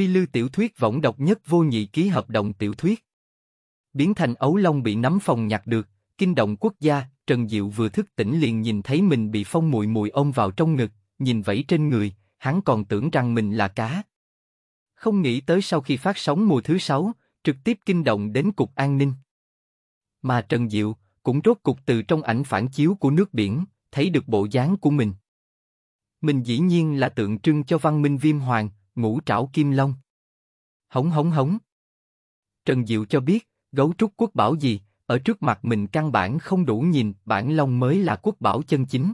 Phi Lưu tiểu thuyết võng độc nhất vô nhị ký hợp đồng tiểu thuyết. Biến thành ấu long bị nắm phòng nhặt được, kinh động quốc gia, Trần Diệu vừa thức tỉnh liền nhìn thấy mình bị phong mùi mùi ôm vào trong ngực, nhìn vẫy trên người, hắn còn tưởng rằng mình là cá. Không nghĩ tới sau khi phát sóng mùa thứ sáu, trực tiếp kinh động đến Cục An ninh. Mà Trần Diệu cũng rốt cục từ trong ảnh phản chiếu của nước biển, thấy được bộ dáng của mình. Mình dĩ nhiên là tượng trưng cho văn minh viêm hoàng, ngũ trảo kim long. Hống hống hống. Trần Diệu cho biết, gấu trúc quốc bảo gì, ở trước mặt mình căn bản không đủ nhìn, bản long mới là quốc bảo chân chính.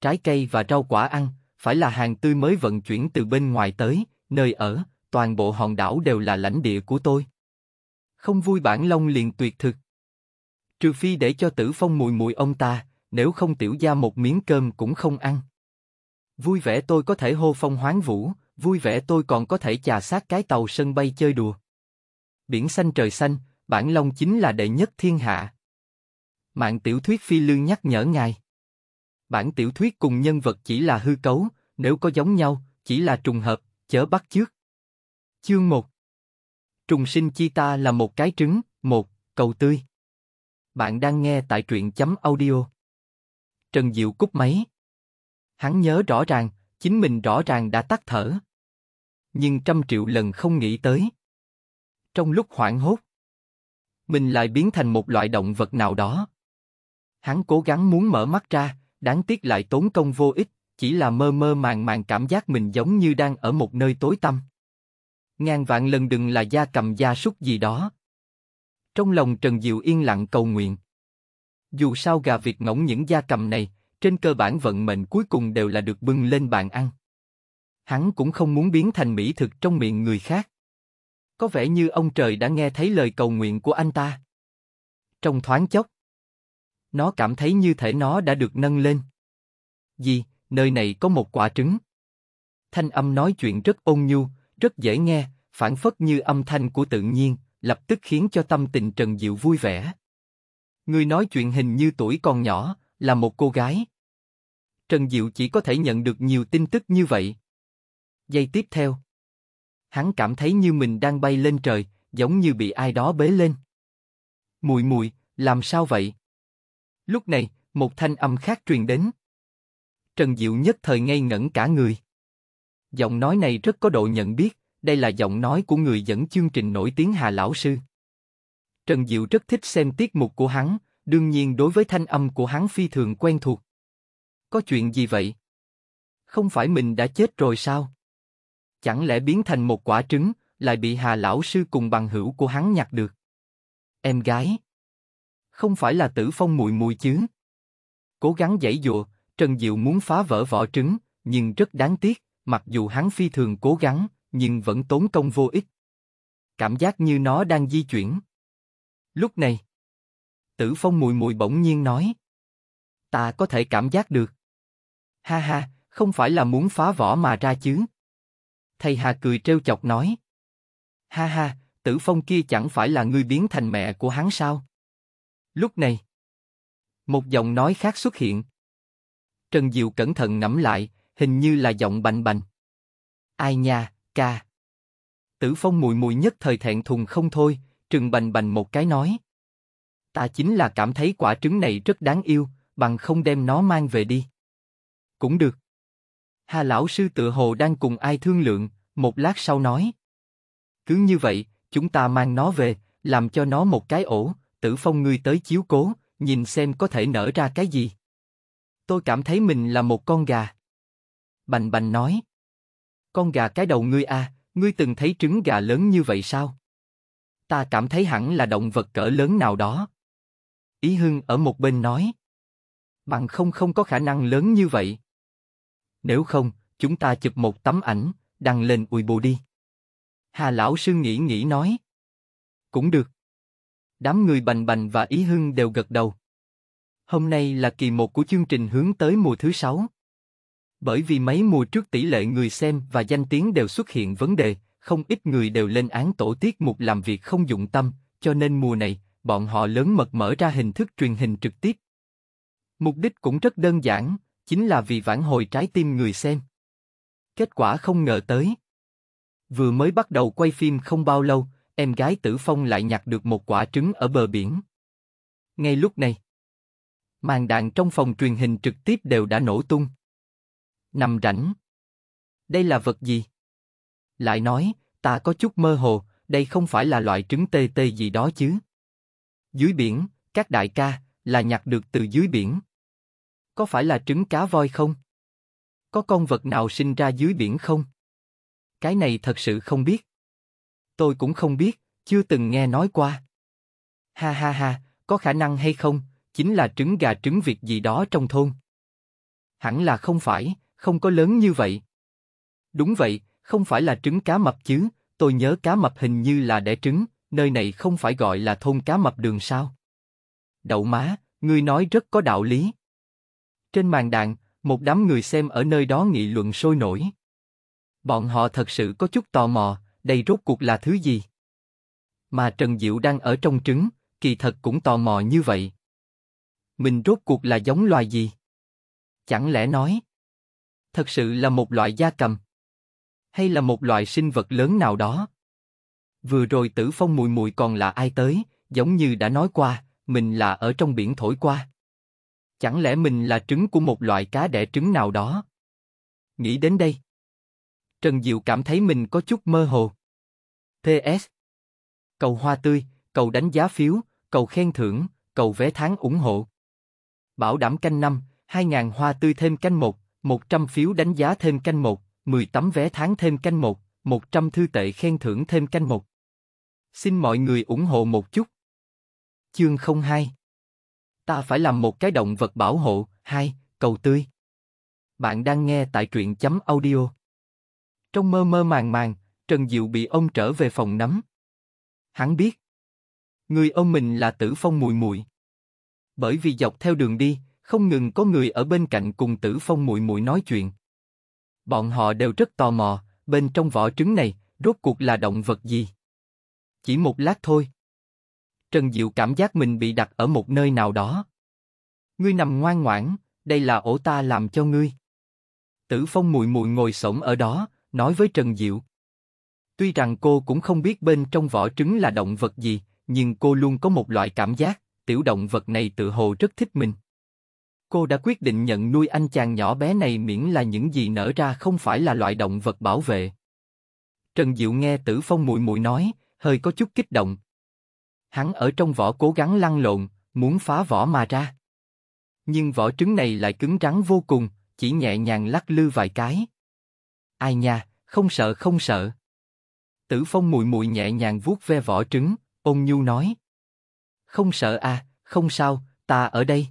Trái cây và rau quả ăn, phải là hàng tươi mới vận chuyển từ bên ngoài tới, nơi ở, toàn bộ hòn đảo đều là lãnh địa của tôi. Không vui bản long liền tuyệt thực. Trừ phi để cho tử phong mùi mùi ông ta, nếu không tiểu gia một miếng cơm cũng không ăn. Vui vẻ tôi có thể hô phong hoáng vũ, vui vẻ tôi còn có thể chà sát cái tàu sân bay chơi đùa. Biển xanh trời xanh, bản long chính là đệ nhất thiên hạ. Mạng tiểu thuyết phi lương nhắc nhở ngài. Bản tiểu thuyết cùng nhân vật chỉ là hư cấu, nếu có giống nhau, chỉ là trùng hợp, chớ bắt chước. Chương 1 Trùng sinh chi ta là một cái trứng, một, cầu tươi. Bạn đang nghe tại truyện chấm audio. Trần Diệu cúp máy. Hắn nhớ rõ ràng, chính mình rõ ràng đã tắt thở, nhưng trăm triệu lần không nghĩ tới. Trong lúc hoảng hốt, mình lại biến thành một loại động vật nào đó. Hắn cố gắng muốn mở mắt ra, đáng tiếc lại tốn công vô ích, chỉ là mơ mơ màng màng cảm giác mình giống như đang ở một nơi tối tăm. Ngàn vạn lần đừng là da cầm da súc gì đó. Trong lòng Trần Diệu yên lặng cầu nguyện. Dù sao gà việc ngỗng những da cầm này, trên cơ bản vận mệnh cuối cùng đều là được bưng lên bàn ăn hắn cũng không muốn biến thành mỹ thực trong miệng người khác. Có vẻ như ông trời đã nghe thấy lời cầu nguyện của anh ta. Trong thoáng chốc, nó cảm thấy như thể nó đã được nâng lên. Gì, nơi này có một quả trứng. Thanh âm nói chuyện rất ôn nhu, rất dễ nghe, phản phất như âm thanh của tự nhiên, lập tức khiến cho tâm tình Trần Diệu vui vẻ. Người nói chuyện hình như tuổi còn nhỏ, là một cô gái. Trần Diệu chỉ có thể nhận được nhiều tin tức như vậy. Giây tiếp theo, hắn cảm thấy như mình đang bay lên trời, giống như bị ai đó bế lên. Mùi mùi, làm sao vậy? Lúc này, một thanh âm khác truyền đến. Trần Diệu nhất thời ngây ngẩn cả người. Giọng nói này rất có độ nhận biết, đây là giọng nói của người dẫn chương trình nổi tiếng Hà Lão Sư. Trần Diệu rất thích xem tiết mục của hắn, đương nhiên đối với thanh âm của hắn phi thường quen thuộc. Có chuyện gì vậy? Không phải mình đã chết rồi sao? Chẳng lẽ biến thành một quả trứng, lại bị Hà lão sư cùng bằng hữu của hắn nhặt được? Em gái, không phải là Tử Phong mùi mùi chứ? Cố gắng giãy dụa, Trần Diệu muốn phá vỡ vỏ trứng, nhưng rất đáng tiếc, mặc dù hắn phi thường cố gắng, nhưng vẫn tốn công vô ích. Cảm giác như nó đang di chuyển. Lúc này, Tử Phong mùi mùi bỗng nhiên nói: "Ta có thể cảm giác được." Ha ha, không phải là muốn phá vỏ mà ra chứ? Thầy Hà cười trêu chọc nói. Ha ha, tử phong kia chẳng phải là người biến thành mẹ của hắn sao? Lúc này, một giọng nói khác xuất hiện. Trần Diệu cẩn thận ngẫm lại, hình như là giọng bành bành. Ai nha, ca. Tử phong mùi mùi nhất thời thẹn thùng không thôi, trừng bành bành một cái nói. Ta chính là cảm thấy quả trứng này rất đáng yêu, bằng không đem nó mang về đi. Cũng được. Hà lão sư Tự hồ đang cùng ai thương lượng, một lát sau nói. Cứ như vậy, chúng ta mang nó về, làm cho nó một cái ổ, tử phong ngươi tới chiếu cố, nhìn xem có thể nở ra cái gì. Tôi cảm thấy mình là một con gà. Bành bành nói. Con gà cái đầu ngươi à, ngươi từng thấy trứng gà lớn như vậy sao? Ta cảm thấy hẳn là động vật cỡ lớn nào đó. Ý Hưng ở một bên nói. Bằng không không có khả năng lớn như vậy nếu không, chúng ta chụp một tấm ảnh, đăng lên ui bù đi. Hà lão sư nghĩ nghĩ nói. Cũng được. Đám người Bành Bành và Ý Hưng đều gật đầu. Hôm nay là kỳ một của chương trình hướng tới mùa thứ sáu. Bởi vì mấy mùa trước tỷ lệ người xem và danh tiếng đều xuất hiện vấn đề, không ít người đều lên án tổ tiết mục làm việc không dụng tâm, cho nên mùa này, bọn họ lớn mật mở ra hình thức truyền hình trực tiếp. Mục đích cũng rất đơn giản, chính là vì vãn hồi trái tim người xem. Kết quả không ngờ tới. Vừa mới bắt đầu quay phim không bao lâu, em gái Tử Phong lại nhặt được một quả trứng ở bờ biển. Ngay lúc này, màn đạn trong phòng truyền hình trực tiếp đều đã nổ tung. Nằm rảnh. Đây là vật gì? Lại nói, ta có chút mơ hồ, đây không phải là loại trứng tê tê gì đó chứ. Dưới biển, các đại ca, là nhặt được từ dưới biển. Có phải là trứng cá voi không? Có con vật nào sinh ra dưới biển không? Cái này thật sự không biết. Tôi cũng không biết, chưa từng nghe nói qua. Ha ha ha, có khả năng hay không, chính là trứng gà trứng vịt gì đó trong thôn. Hẳn là không phải, không có lớn như vậy. Đúng vậy, không phải là trứng cá mập chứ, tôi nhớ cá mập hình như là đẻ trứng, nơi này không phải gọi là thôn cá mập đường sao? Đậu má, ngươi nói rất có đạo lý. Trên màn đạn, một đám người xem ở nơi đó nghị luận sôi nổi. Bọn họ thật sự có chút tò mò, đây rốt cuộc là thứ gì? Mà Trần Diệu đang ở trong trứng, kỳ thật cũng tò mò như vậy. Mình rốt cuộc là giống loài gì? Chẳng lẽ nói, thật sự là một loại gia cầm? Hay là một loại sinh vật lớn nào đó? Vừa rồi tử phong mùi mùi còn là ai tới, giống như đã nói qua, mình là ở trong biển thổi qua. Chẳng lẽ mình là trứng của một loại cá đẻ trứng nào đó? Nghĩ đến đây. Trần Diệu cảm thấy mình có chút mơ hồ. PS. Cầu hoa tươi, cầu đánh giá phiếu, cầu khen thưởng, cầu vé tháng ủng hộ. Bảo đảm canh năm, 2.000 hoa tươi thêm canh một, 100 phiếu đánh giá thêm canh một, 10 tấm vé tháng thêm canh một, 100 thư tệ khen thưởng thêm canh một. Xin mọi người ủng hộ một chút. Chương 02 Ta phải làm một cái động vật bảo hộ, hai, cầu tươi. Bạn đang nghe tại truyện chấm audio. Trong mơ mơ màng màng, Trần Diệu bị ông trở về phòng nắm. Hắn biết, người ông mình là Tử Phong mùi mùi. Bởi vì dọc theo đường đi, không ngừng có người ở bên cạnh cùng Tử Phong mùi mùi nói chuyện. Bọn họ đều rất tò mò, bên trong vỏ trứng này, rốt cuộc là động vật gì? Chỉ một lát thôi, Trần Diệu cảm giác mình bị đặt ở một nơi nào đó. Ngươi nằm ngoan ngoãn, đây là ổ ta làm cho ngươi. Tử Phong mùi mùi ngồi xổm ở đó, nói với Trần Diệu. Tuy rằng cô cũng không biết bên trong vỏ trứng là động vật gì, nhưng cô luôn có một loại cảm giác, tiểu động vật này tự hồ rất thích mình. Cô đã quyết định nhận nuôi anh chàng nhỏ bé này miễn là những gì nở ra không phải là loại động vật bảo vệ. Trần Diệu nghe Tử Phong mùi mùi nói, hơi có chút kích động, Hắn ở trong vỏ cố gắng lăn lộn, muốn phá vỏ mà ra. Nhưng vỏ trứng này lại cứng rắn vô cùng, chỉ nhẹ nhàng lắc lư vài cái. Ai nha, không sợ không sợ. Tử Phong mùi mùi nhẹ nhàng vuốt ve vỏ trứng, ôn nhu nói. Không sợ à, không sao, ta ở đây.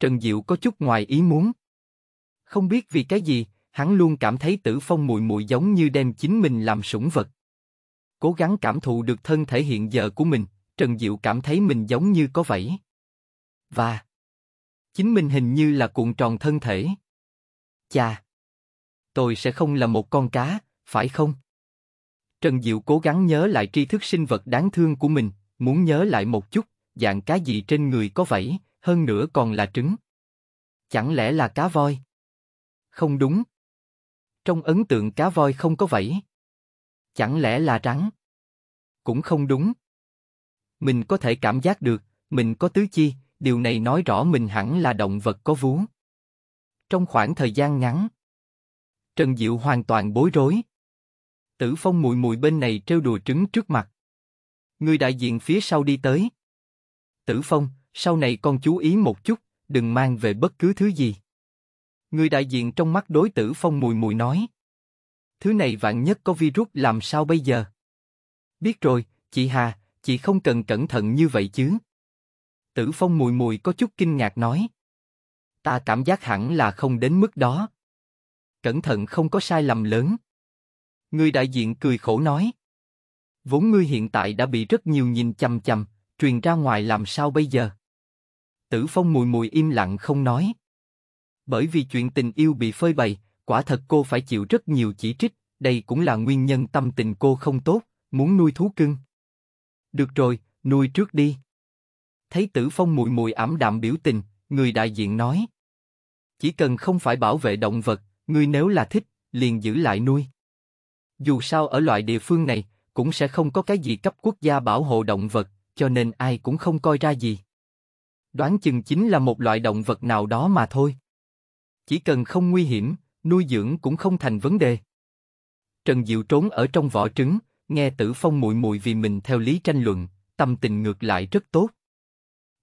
Trần Diệu có chút ngoài ý muốn. Không biết vì cái gì, hắn luôn cảm thấy Tử Phong mùi mùi giống như đem chính mình làm sủng vật cố gắng cảm thụ được thân thể hiện giờ của mình, Trần Diệu cảm thấy mình giống như có vậy. Và chính mình hình như là cuộn tròn thân thể. Chà! Tôi sẽ không là một con cá, phải không? Trần Diệu cố gắng nhớ lại tri thức sinh vật đáng thương của mình, muốn nhớ lại một chút, dạng cá gì trên người có vảy, hơn nữa còn là trứng. Chẳng lẽ là cá voi? Không đúng. Trong ấn tượng cá voi không có vảy. Chẳng lẽ là rắn? Cũng không đúng. Mình có thể cảm giác được, mình có tứ chi, điều này nói rõ mình hẳn là động vật có vú. Trong khoảng thời gian ngắn, Trần Diệu hoàn toàn bối rối. Tử Phong mùi mùi bên này trêu đùa trứng trước mặt. Người đại diện phía sau đi tới. Tử Phong, sau này con chú ý một chút, đừng mang về bất cứ thứ gì. Người đại diện trong mắt đối tử Phong mùi mùi nói thứ này vạn nhất có virus làm sao bây giờ? Biết rồi, chị Hà, chị không cần cẩn thận như vậy chứ. Tử Phong mùi mùi có chút kinh ngạc nói. Ta cảm giác hẳn là không đến mức đó. Cẩn thận không có sai lầm lớn. Người đại diện cười khổ nói. Vốn ngươi hiện tại đã bị rất nhiều nhìn chằm chằm, truyền ra ngoài làm sao bây giờ? Tử Phong mùi mùi im lặng không nói. Bởi vì chuyện tình yêu bị phơi bày, quả thật cô phải chịu rất nhiều chỉ trích, đây cũng là nguyên nhân tâm tình cô không tốt, muốn nuôi thú cưng. Được rồi, nuôi trước đi. Thấy Tử Phong mùi mùi ảm đạm biểu tình, người đại diện nói. Chỉ cần không phải bảo vệ động vật, người nếu là thích, liền giữ lại nuôi. Dù sao ở loại địa phương này, cũng sẽ không có cái gì cấp quốc gia bảo hộ động vật, cho nên ai cũng không coi ra gì. Đoán chừng chính là một loại động vật nào đó mà thôi. Chỉ cần không nguy hiểm, nuôi dưỡng cũng không thành vấn đề. Trần Diệu trốn ở trong vỏ trứng, nghe Tử Phong mùi mùi vì mình theo lý tranh luận, tâm tình ngược lại rất tốt.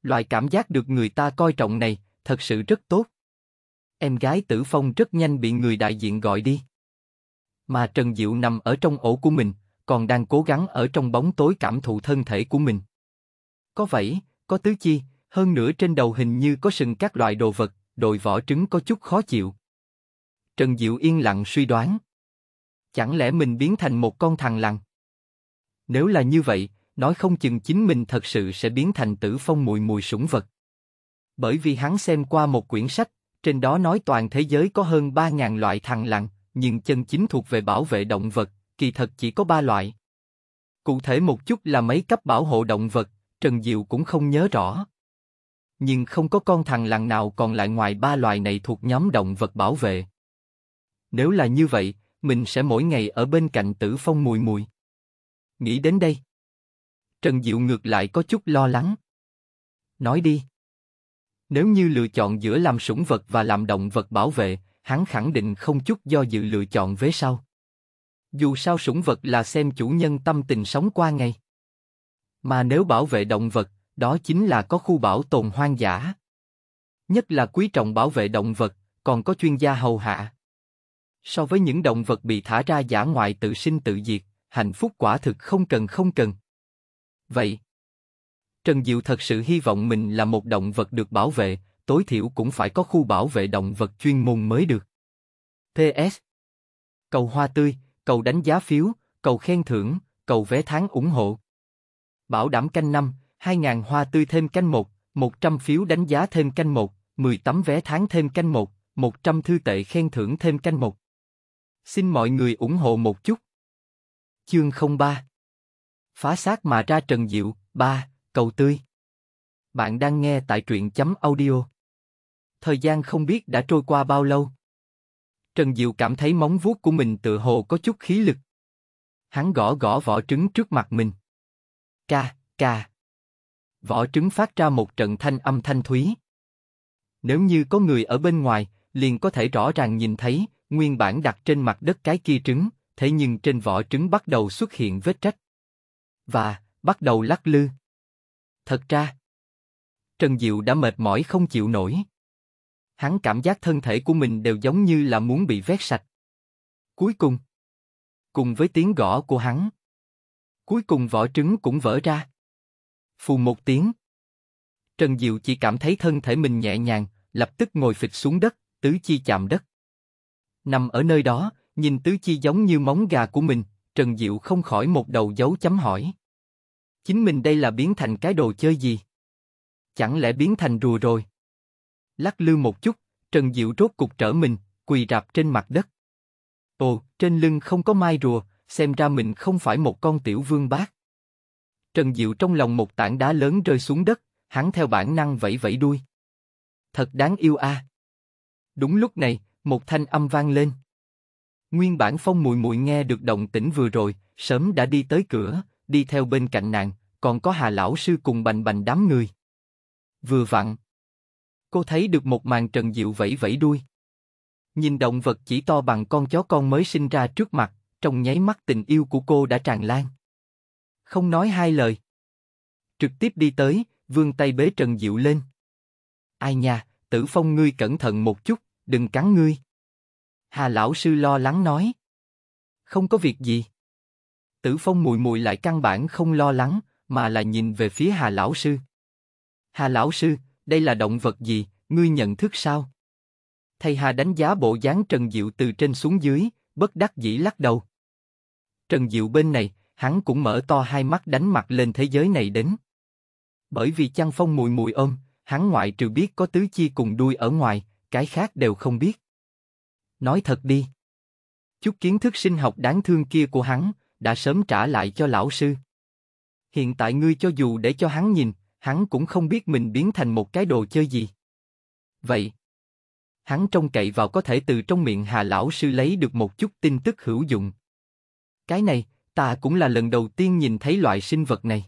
Loại cảm giác được người ta coi trọng này, thật sự rất tốt. Em gái Tử Phong rất nhanh bị người đại diện gọi đi. Mà Trần Diệu nằm ở trong ổ của mình, còn đang cố gắng ở trong bóng tối cảm thụ thân thể của mình. Có vậy, có tứ chi, hơn nữa trên đầu hình như có sừng các loại đồ vật, đội vỏ trứng có chút khó chịu, Trần Diệu yên lặng suy đoán. Chẳng lẽ mình biến thành một con thằng lằn? Nếu là như vậy, nói không chừng chính mình thật sự sẽ biến thành tử phong mùi mùi sủng vật. Bởi vì hắn xem qua một quyển sách, trên đó nói toàn thế giới có hơn 3.000 loại thằng lằn, nhưng chân chính thuộc về bảo vệ động vật, kỳ thật chỉ có ba loại. Cụ thể một chút là mấy cấp bảo hộ động vật, Trần Diệu cũng không nhớ rõ. Nhưng không có con thằng lằn nào còn lại ngoài ba loài này thuộc nhóm động vật bảo vệ. Nếu là như vậy, mình sẽ mỗi ngày ở bên cạnh Tử Phong mùi mùi. Nghĩ đến đây, Trần Diệu ngược lại có chút lo lắng. Nói đi. Nếu như lựa chọn giữa làm sủng vật và làm động vật bảo vệ, hắn khẳng định không chút do dự lựa chọn vế sau. Dù sao sủng vật là xem chủ nhân tâm tình sống qua ngày. Mà nếu bảo vệ động vật, đó chính là có khu bảo tồn hoang dã. Nhất là quý trọng bảo vệ động vật, còn có chuyên gia hầu hạ. So với những động vật bị thả ra giả ngoại tự sinh tự diệt, hạnh phúc quả thực không cần không cần. Vậy, Trần Diệu thật sự hy vọng mình là một động vật được bảo vệ, tối thiểu cũng phải có khu bảo vệ động vật chuyên môn mới được. PS Cầu hoa tươi, cầu đánh giá phiếu, cầu khen thưởng, cầu vé tháng ủng hộ. Bảo đảm canh năm, 2.000 hoa tươi thêm canh một, 100 phiếu đánh giá thêm canh một, 10 tấm vé tháng thêm canh một, 100 thư tệ khen thưởng thêm canh một. Xin mọi người ủng hộ một chút. Chương 03 Phá xác mà ra Trần Diệu, 3, cầu tươi. Bạn đang nghe tại truyện chấm audio. Thời gian không biết đã trôi qua bao lâu. Trần Diệu cảm thấy móng vuốt của mình tự hồ có chút khí lực. Hắn gõ gõ vỏ trứng trước mặt mình. Ca, ca. Vỏ trứng phát ra một trận thanh âm thanh thúy. Nếu như có người ở bên ngoài, liền có thể rõ ràng nhìn thấy, nguyên bản đặt trên mặt đất cái kia trứng, thế nhưng trên vỏ trứng bắt đầu xuất hiện vết rách. Và, bắt đầu lắc lư. Thật ra, Trần Diệu đã mệt mỏi không chịu nổi. Hắn cảm giác thân thể của mình đều giống như là muốn bị vét sạch. Cuối cùng, cùng với tiếng gõ của hắn, cuối cùng vỏ trứng cũng vỡ ra. Phù một tiếng. Trần Diệu chỉ cảm thấy thân thể mình nhẹ nhàng, lập tức ngồi phịch xuống đất, tứ chi chạm đất. Nằm ở nơi đó, nhìn tứ chi giống như móng gà của mình, Trần Diệu không khỏi một đầu dấu chấm hỏi. Chính mình đây là biến thành cái đồ chơi gì? Chẳng lẽ biến thành rùa rồi? Lắc lư một chút, Trần Diệu rốt cục trở mình, quỳ rạp trên mặt đất. Ồ, trên lưng không có mai rùa, xem ra mình không phải một con tiểu vương bác. Trần Diệu trong lòng một tảng đá lớn rơi xuống đất, hắn theo bản năng vẫy vẫy đuôi. Thật đáng yêu a. À. Đúng lúc này, một thanh âm vang lên. Nguyên bản Phong Mùi Mùi nghe được động tĩnh vừa rồi, sớm đã đi tới cửa, đi theo bên cạnh nàng, còn có Hà lão sư cùng Bành Bành đám người. Vừa vặn, cô thấy được một màn Trần Diệu vẫy vẫy đuôi. Nhìn động vật chỉ to bằng con chó con mới sinh ra trước mặt, trong nháy mắt tình yêu của cô đã tràn lan. Không nói hai lời, trực tiếp đi tới, vươn tay bế Trần Diệu lên. Ai nha, Tử Phong ngươi cẩn thận một chút đừng cắn ngươi. Hà lão sư lo lắng nói. Không có việc gì. Tử Phong mùi mùi lại căn bản không lo lắng, mà là nhìn về phía Hà lão sư. Hà lão sư, đây là động vật gì, ngươi nhận thức sao? Thầy Hà đánh giá bộ dáng Trần Diệu từ trên xuống dưới, bất đắc dĩ lắc đầu. Trần Diệu bên này, hắn cũng mở to hai mắt đánh mặt lên thế giới này đến. Bởi vì chăn phong mùi mùi ôm, hắn ngoại trừ biết có tứ chi cùng đuôi ở ngoài, cái khác đều không biết. Nói thật đi. Chút kiến thức sinh học đáng thương kia của hắn, đã sớm trả lại cho lão sư. Hiện tại ngươi cho dù để cho hắn nhìn, hắn cũng không biết mình biến thành một cái đồ chơi gì. Vậy, hắn trông cậy vào có thể từ trong miệng Hà lão sư lấy được một chút tin tức hữu dụng. Cái này, ta cũng là lần đầu tiên nhìn thấy loại sinh vật này.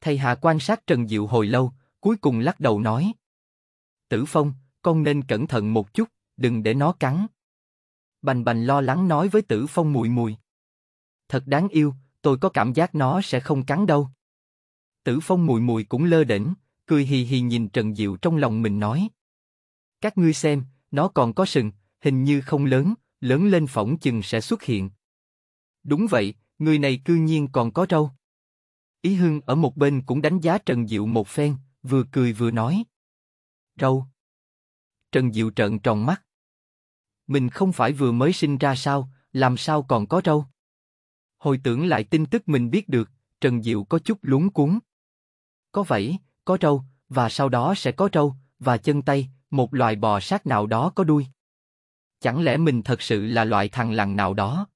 Thầy Hà quan sát Trần Diệu hồi lâu, cuối cùng lắc đầu nói: Tử Phong, con nên cẩn thận một chút, đừng để nó cắn. Bành bành lo lắng nói với tử phong mùi mùi. Thật đáng yêu, tôi có cảm giác nó sẽ không cắn đâu. Tử phong mùi mùi cũng lơ đỉnh, cười hì hì nhìn Trần Diệu trong lòng mình nói. Các ngươi xem, nó còn có sừng, hình như không lớn, lớn lên phỏng chừng sẽ xuất hiện. Đúng vậy, người này cư nhiên còn có râu. Ý Hưng ở một bên cũng đánh giá Trần Diệu một phen, vừa cười vừa nói. Râu, Trần Diệu trợn tròn mắt. Mình không phải vừa mới sinh ra sao, làm sao còn có râu? Hồi tưởng lại tin tức mình biết được, Trần Diệu có chút lúng cuốn. Có vậy, có râu, và sau đó sẽ có râu, và chân tay, một loài bò sát nào đó có đuôi. Chẳng lẽ mình thật sự là loại thằng lằn nào đó?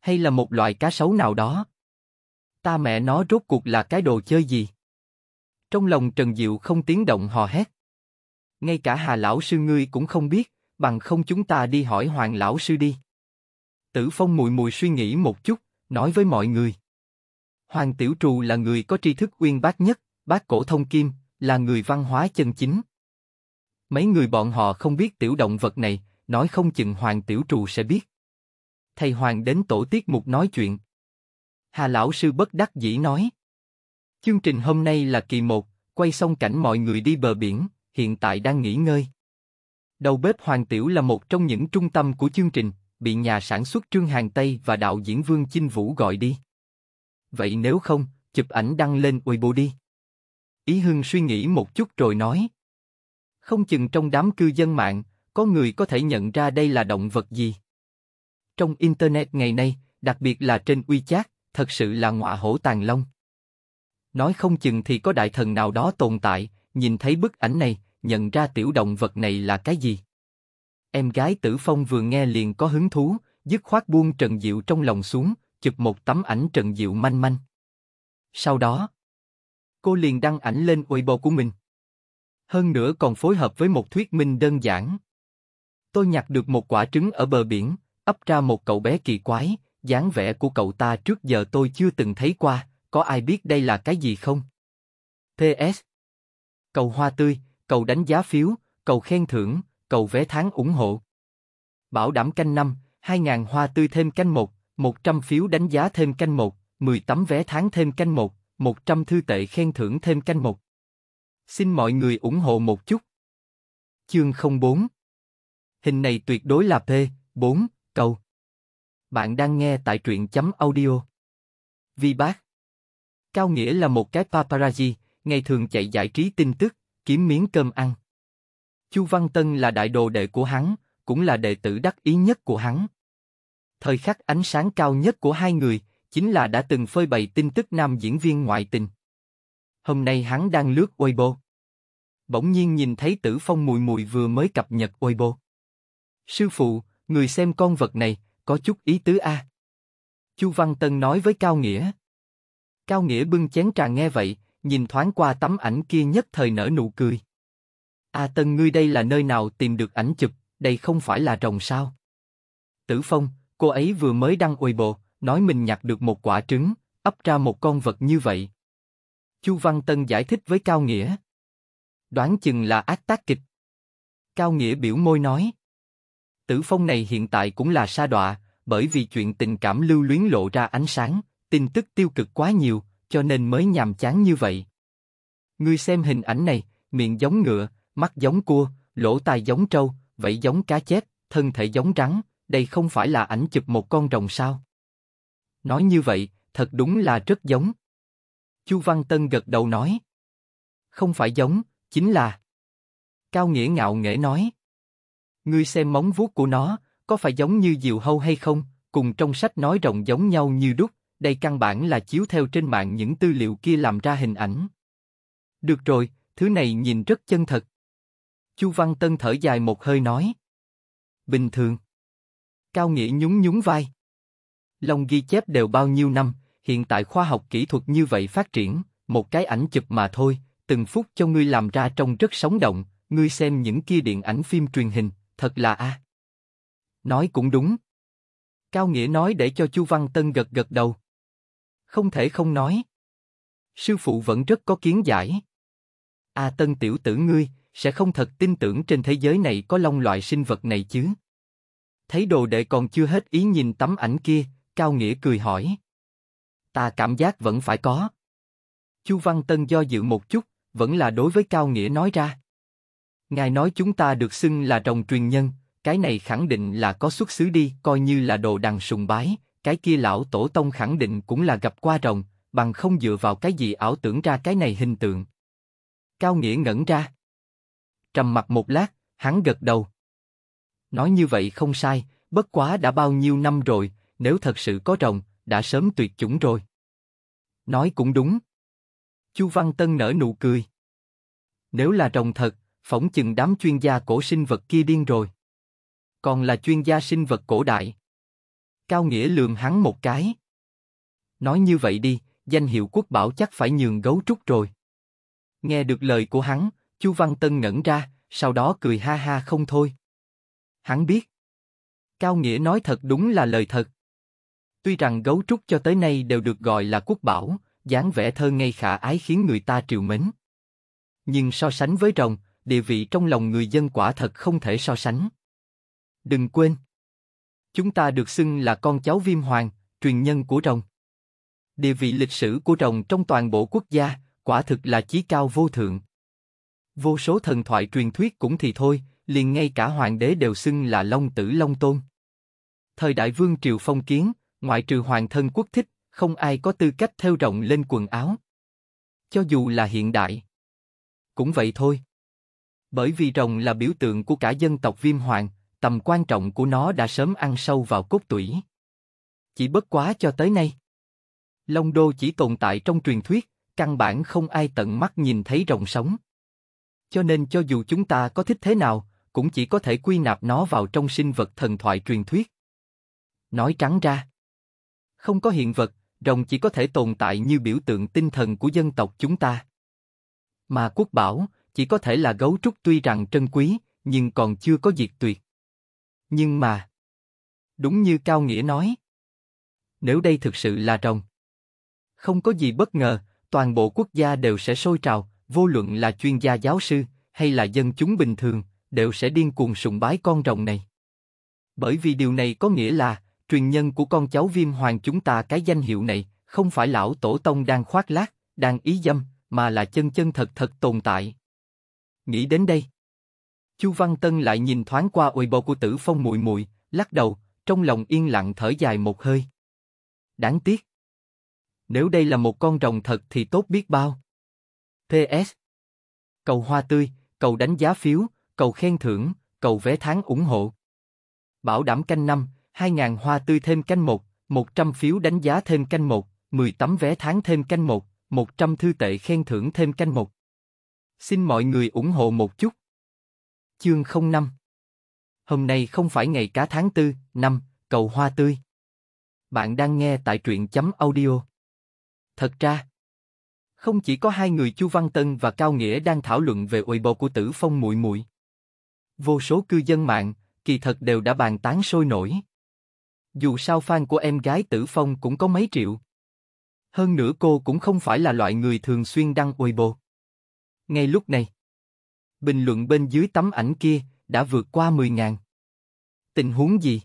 Hay là một loại cá sấu nào đó? Ta mẹ nó rốt cuộc là cái đồ chơi gì? Trong lòng Trần Diệu không tiếng động hò hét ngay cả Hà lão sư ngươi cũng không biết, bằng không chúng ta đi hỏi Hoàng lão sư đi. Tử Phong mùi mùi suy nghĩ một chút, nói với mọi người. Hoàng Tiểu Trù là người có tri thức uyên bác nhất, bác cổ thông kim, là người văn hóa chân chính. Mấy người bọn họ không biết tiểu động vật này, nói không chừng Hoàng Tiểu Trù sẽ biết. Thầy Hoàng đến tổ tiết mục nói chuyện. Hà Lão Sư bất đắc dĩ nói. Chương trình hôm nay là kỳ một, quay xong cảnh mọi người đi bờ biển, hiện tại đang nghỉ ngơi. Đầu bếp Hoàng Tiểu là một trong những trung tâm của chương trình, bị nhà sản xuất Trương Hàng Tây và đạo diễn Vương Chinh Vũ gọi đi. Vậy nếu không, chụp ảnh đăng lên Weibo đi. Ý Hưng suy nghĩ một chút rồi nói. Không chừng trong đám cư dân mạng, có người có thể nhận ra đây là động vật gì. Trong Internet ngày nay, đặc biệt là trên WeChat, thật sự là ngọa hổ tàn long. Nói không chừng thì có đại thần nào đó tồn tại, nhìn thấy bức ảnh này, nhận ra tiểu động vật này là cái gì. Em gái Tử Phong vừa nghe liền có hứng thú, dứt khoát buông Trần Diệu trong lòng xuống, chụp một tấm ảnh Trần Diệu manh manh. Sau đó, cô liền đăng ảnh lên Weibo của mình. Hơn nữa còn phối hợp với một thuyết minh đơn giản. Tôi nhặt được một quả trứng ở bờ biển, ấp ra một cậu bé kỳ quái, dáng vẻ của cậu ta trước giờ tôi chưa từng thấy qua, có ai biết đây là cái gì không? PS. Cầu hoa tươi, cầu đánh giá phiếu, cầu khen thưởng, cầu vé tháng ủng hộ. Bảo đảm canh năm, 2.000 hoa tươi thêm canh một, 100 phiếu đánh giá thêm canh một, 10 tấm vé tháng thêm canh một, 100 thư tệ khen thưởng thêm canh một. Xin mọi người ủng hộ một chút. Chương 04 Hình này tuyệt đối là P, 4, cầu. Bạn đang nghe tại truyện chấm audio. Vi bác Cao Nghĩa là một cái paparazzi, ngày thường chạy giải trí tin tức, kiếm miếng cơm ăn. Chu Văn Tân là đại đồ đệ của hắn, cũng là đệ tử đắc ý nhất của hắn. Thời khắc ánh sáng cao nhất của hai người chính là đã từng phơi bày tin tức nam diễn viên ngoại tình. Hôm nay hắn đang lướt Weibo. Bỗng nhiên nhìn thấy Tử Phong mùi mùi vừa mới cập nhật Weibo. Sư phụ, người xem con vật này, có chút ý tứ a. Chu Văn Tân nói với Cao Nghĩa. Cao Nghĩa bưng chén trà nghe vậy, nhìn thoáng qua tấm ảnh kia nhất thời nở nụ cười. A à, Tân ngươi đây là nơi nào tìm được ảnh chụp, đây không phải là rồng sao? Tử Phong, cô ấy vừa mới đăng uầy bộ, nói mình nhặt được một quả trứng, ấp ra một con vật như vậy. Chu Văn Tân giải thích với Cao Nghĩa. Đoán chừng là ác tác kịch. Cao Nghĩa biểu môi nói. Tử Phong này hiện tại cũng là sa đọa, bởi vì chuyện tình cảm lưu luyến lộ ra ánh sáng, tin tức tiêu cực quá nhiều, cho nên mới nhàm chán như vậy. Ngươi xem hình ảnh này, miệng giống ngựa, mắt giống cua, lỗ tai giống trâu, vậy giống cá chép, thân thể giống rắn, đây không phải là ảnh chụp một con rồng sao? Nói như vậy, thật đúng là rất giống. Chu Văn Tân gật đầu nói. Không phải giống, chính là. Cao Nghĩa ngạo nghễ nói. Ngươi xem móng vuốt của nó, có phải giống như diều hâu hay không? Cùng trong sách nói rồng giống nhau như đúc, đây căn bản là chiếu theo trên mạng những tư liệu kia làm ra hình ảnh. Được rồi, thứ này nhìn rất chân thật. Chu Văn Tân thở dài một hơi nói. Bình thường. Cao Nghĩa nhún nhún vai. Lòng ghi chép đều bao nhiêu năm, hiện tại khoa học kỹ thuật như vậy phát triển, một cái ảnh chụp mà thôi, từng phút cho ngươi làm ra trông rất sống động, ngươi xem những kia điện ảnh phim truyền hình, thật là a. À. Nói cũng đúng. Cao Nghĩa nói để cho Chu Văn Tân gật gật đầu không thể không nói. Sư phụ vẫn rất có kiến giải. A à, tân tiểu tử ngươi, sẽ không thật tin tưởng trên thế giới này có long loại sinh vật này chứ. Thấy đồ đệ còn chưa hết ý nhìn tấm ảnh kia, Cao Nghĩa cười hỏi. Ta cảm giác vẫn phải có. Chu Văn Tân do dự một chút, vẫn là đối với Cao Nghĩa nói ra. Ngài nói chúng ta được xưng là rồng truyền nhân, cái này khẳng định là có xuất xứ đi, coi như là đồ đằng sùng bái, cái kia lão tổ tông khẳng định cũng là gặp qua rồng, bằng không dựa vào cái gì ảo tưởng ra cái này hình tượng. Cao Nghĩa ngẩn ra. Trầm mặt một lát, hắn gật đầu. Nói như vậy không sai, bất quá đã bao nhiêu năm rồi, nếu thật sự có rồng, đã sớm tuyệt chủng rồi. Nói cũng đúng. Chu Văn Tân nở nụ cười. Nếu là rồng thật, phỏng chừng đám chuyên gia cổ sinh vật kia điên rồi. Còn là chuyên gia sinh vật cổ đại. Cao Nghĩa lường hắn một cái. Nói như vậy đi, danh hiệu quốc bảo chắc phải nhường gấu trúc rồi. Nghe được lời của hắn, Chu Văn Tân ngẩn ra, sau đó cười ha ha không thôi. Hắn biết. Cao Nghĩa nói thật đúng là lời thật. Tuy rằng gấu trúc cho tới nay đều được gọi là quốc bảo, dáng vẻ thơ ngây khả ái khiến người ta triều mến. Nhưng so sánh với rồng, địa vị trong lòng người dân quả thật không thể so sánh. Đừng quên, Chúng ta được xưng là con cháu Viêm Hoàng, truyền nhân của rồng. Địa vị lịch sử của rồng trong toàn bộ quốc gia, quả thực là chí cao vô thượng. Vô số thần thoại truyền thuyết cũng thì thôi, liền ngay cả hoàng đế đều xưng là Long Tử Long Tôn. Thời đại vương triều phong kiến, ngoại trừ hoàng thân quốc thích, không ai có tư cách theo rộng lên quần áo. Cho dù là hiện đại. Cũng vậy thôi. Bởi vì rồng là biểu tượng của cả dân tộc viêm hoàng, tầm quan trọng của nó đã sớm ăn sâu vào cốt tủy. Chỉ bất quá cho tới nay. Long đô chỉ tồn tại trong truyền thuyết, căn bản không ai tận mắt nhìn thấy rồng sống. Cho nên cho dù chúng ta có thích thế nào, cũng chỉ có thể quy nạp nó vào trong sinh vật thần thoại truyền thuyết. Nói trắng ra, không có hiện vật, rồng chỉ có thể tồn tại như biểu tượng tinh thần của dân tộc chúng ta. Mà quốc bảo chỉ có thể là gấu trúc tuy rằng trân quý, nhưng còn chưa có diệt tuyệt. Nhưng mà, đúng như Cao Nghĩa nói, nếu đây thực sự là rồng, không có gì bất ngờ, toàn bộ quốc gia đều sẽ sôi trào, vô luận là chuyên gia giáo sư hay là dân chúng bình thường đều sẽ điên cuồng sùng bái con rồng này. Bởi vì điều này có nghĩa là truyền nhân của con cháu Viêm Hoàng chúng ta cái danh hiệu này không phải lão tổ tông đang khoác lác, đang ý dâm, mà là chân chân thật thật tồn tại. Nghĩ đến đây, Chu Văn Tân lại nhìn thoáng qua uy bầu của Tử Phong muội muội, lắc đầu, trong lòng yên lặng thở dài một hơi. Đáng tiếc. Nếu đây là một con rồng thật thì tốt biết bao. PS. Cầu hoa tươi, cầu đánh giá phiếu, cầu khen thưởng, cầu vé tháng ủng hộ. Bảo đảm canh năm, 2.000 hoa tươi thêm canh một, 100 phiếu đánh giá thêm canh một, 10 tấm vé tháng thêm canh một, 100 thư tệ khen thưởng thêm canh một. Xin mọi người ủng hộ một chút. Chương 05 Hôm nay không phải ngày cá tháng tư, năm, cầu hoa tươi. Bạn đang nghe tại truyện chấm audio. Thật ra, không chỉ có hai người Chu Văn Tân và Cao Nghĩa đang thảo luận về Weibo của Tử Phong muội muội. Vô số cư dân mạng, kỳ thật đều đã bàn tán sôi nổi. Dù sao fan của em gái Tử Phong cũng có mấy triệu. Hơn nữa cô cũng không phải là loại người thường xuyên đăng Weibo. Ngay lúc này, bình luận bên dưới tấm ảnh kia, đã vượt qua 10.000. Tình huống gì?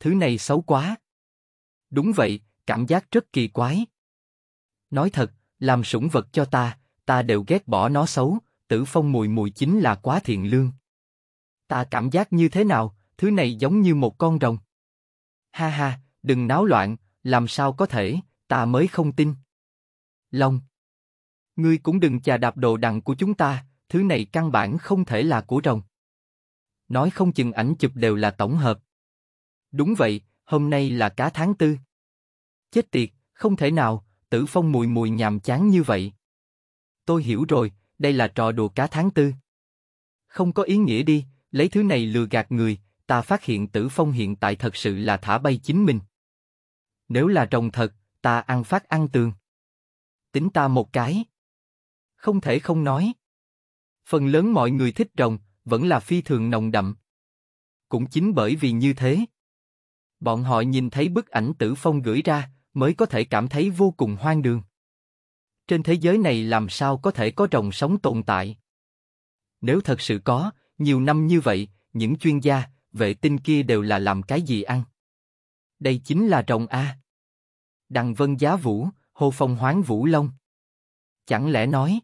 Thứ này xấu quá. Đúng vậy, cảm giác rất kỳ quái. Nói thật, làm sủng vật cho ta, ta đều ghét bỏ nó xấu, tử phong mùi mùi chính là quá thiện lương. Ta cảm giác như thế nào, thứ này giống như một con rồng. Ha ha, đừng náo loạn, làm sao có thể, ta mới không tin. Long. Ngươi cũng đừng chà đạp đồ đằng của chúng ta, thứ này căn bản không thể là của rồng. Nói không chừng ảnh chụp đều là tổng hợp. Đúng vậy, hôm nay là cá tháng tư. Chết tiệt, không thể nào, tử phong mùi mùi nhàm chán như vậy. Tôi hiểu rồi, đây là trò đùa cá tháng tư. Không có ý nghĩa đi, lấy thứ này lừa gạt người, ta phát hiện tử phong hiện tại thật sự là thả bay chính mình. Nếu là rồng thật, ta ăn phát ăn tường. Tính ta một cái. Không thể không nói phần lớn mọi người thích rồng, vẫn là phi thường nồng đậm. Cũng chính bởi vì như thế, bọn họ nhìn thấy bức ảnh tử phong gửi ra, mới có thể cảm thấy vô cùng hoang đường. Trên thế giới này làm sao có thể có rồng sống tồn tại? Nếu thật sự có, nhiều năm như vậy, những chuyên gia, vệ tinh kia đều là làm cái gì ăn? Đây chính là rồng A. Đằng Vân Giá Vũ, Hồ Phong Hoáng Vũ Long. Chẳng lẽ nói,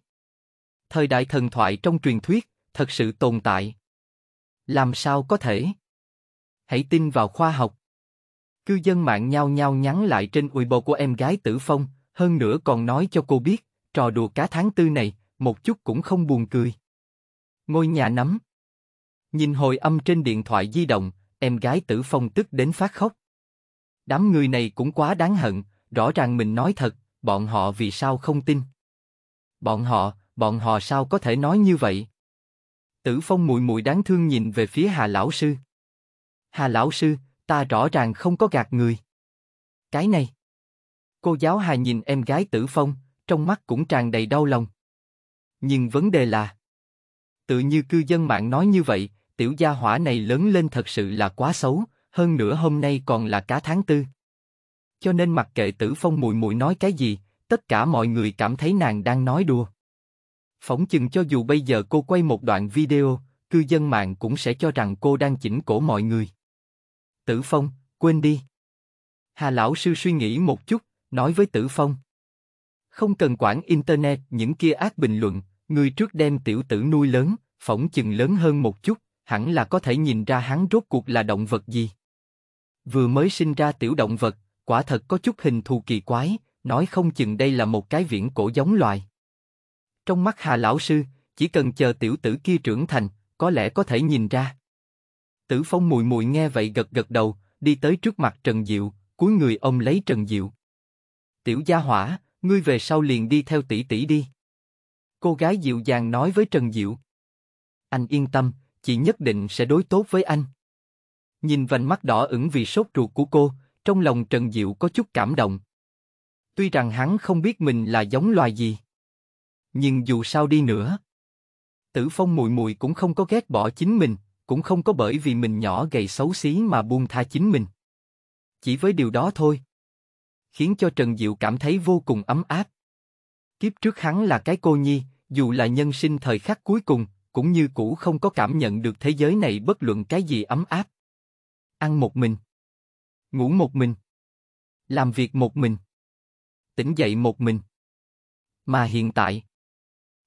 thời đại thần thoại trong truyền thuyết thật sự tồn tại. Làm sao có thể? Hãy tin vào khoa học. Cư dân mạng nhao nhao nhắn lại trên Weibo của em gái Tử Phong, hơn nữa còn nói cho cô biết, trò đùa cá tháng tư này, một chút cũng không buồn cười. Ngôi nhà nắm. Nhìn hồi âm trên điện thoại di động, em gái Tử Phong tức đến phát khóc. Đám người này cũng quá đáng hận, rõ ràng mình nói thật, bọn họ vì sao không tin? Bọn họ, bọn họ sao có thể nói như vậy? Tử Phong mùi mùi đáng thương nhìn về phía Hà lão sư. Hà lão sư, ta rõ ràng không có gạt người. Cái này. Cô giáo Hà nhìn em gái Tử Phong, trong mắt cũng tràn đầy đau lòng. Nhưng vấn đề là, tự như cư dân mạng nói như vậy, tiểu gia hỏa này lớn lên thật sự là quá xấu, hơn nữa hôm nay còn là cả tháng tư. Cho nên mặc kệ Tử Phong mùi mùi nói cái gì, tất cả mọi người cảm thấy nàng đang nói đùa. Phỏng chừng cho dù bây giờ cô quay một đoạn video, cư dân mạng cũng sẽ cho rằng cô đang chỉnh cổ mọi người. Tử Phong, quên đi. Hà lão sư suy nghĩ một chút, nói với Tử Phong. Không cần quản internet những kia ác bình luận, người trước đem tiểu tử nuôi lớn, phỏng chừng lớn hơn một chút, hẳn là có thể nhìn ra hắn rốt cuộc là động vật gì. Vừa mới sinh ra tiểu động vật, quả thật có chút hình thù kỳ quái, nói không chừng đây là một cái viễn cổ giống loài. Trong mắt Hà Lão Sư, chỉ cần chờ tiểu tử kia trưởng thành, có lẽ có thể nhìn ra. Tử Phong mùi mùi nghe vậy gật gật đầu, đi tới trước mặt Trần Diệu, cúi người ông lấy Trần Diệu. Tiểu gia hỏa, ngươi về sau liền đi theo tỷ tỷ đi. Cô gái dịu dàng nói với Trần Diệu. Anh yên tâm, chị nhất định sẽ đối tốt với anh. Nhìn vành mắt đỏ ửng vì sốt ruột của cô, trong lòng Trần Diệu có chút cảm động. Tuy rằng hắn không biết mình là giống loài gì, nhưng dù sao đi nữa, Tử Phong mùi mùi cũng không có ghét bỏ chính mình, cũng không có bởi vì mình nhỏ gầy xấu xí mà buông tha chính mình. Chỉ với điều đó thôi, khiến cho Trần Diệu cảm thấy vô cùng ấm áp. Kiếp trước hắn là cái cô nhi, dù là nhân sinh thời khắc cuối cùng, cũng như cũ không có cảm nhận được thế giới này bất luận cái gì ấm áp. Ăn một mình, ngủ một mình, làm việc một mình, tỉnh dậy một mình. Mà hiện tại,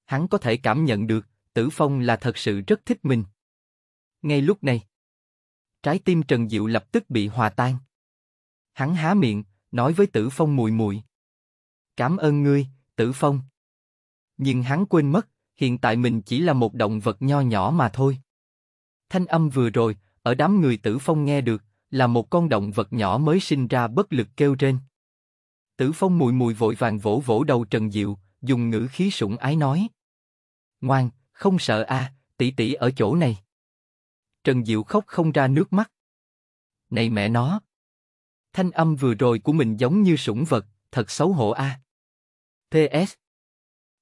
hắn có thể cảm nhận được, Tử Phong là thật sự rất thích mình. Ngay lúc này, trái tim Trần Diệu lập tức bị hòa tan. Hắn há miệng, nói với Tử Phong mùi mùi. Cảm ơn ngươi, Tử Phong. Nhưng hắn quên mất, hiện tại mình chỉ là một động vật nho nhỏ mà thôi. Thanh âm vừa rồi, ở đám người Tử Phong nghe được, là một con động vật nhỏ mới sinh ra bất lực kêu trên. Tử Phong mùi mùi vội vàng vỗ vỗ đầu Trần Diệu, dùng ngữ khí sủng ái nói. Ngoan, không sợ a à, tỷ tỷ ở chỗ này. Trần Diệu khóc không ra nước mắt. Này mẹ nó! Thanh âm vừa rồi của mình giống như sủng vật, thật xấu hổ a. À. PS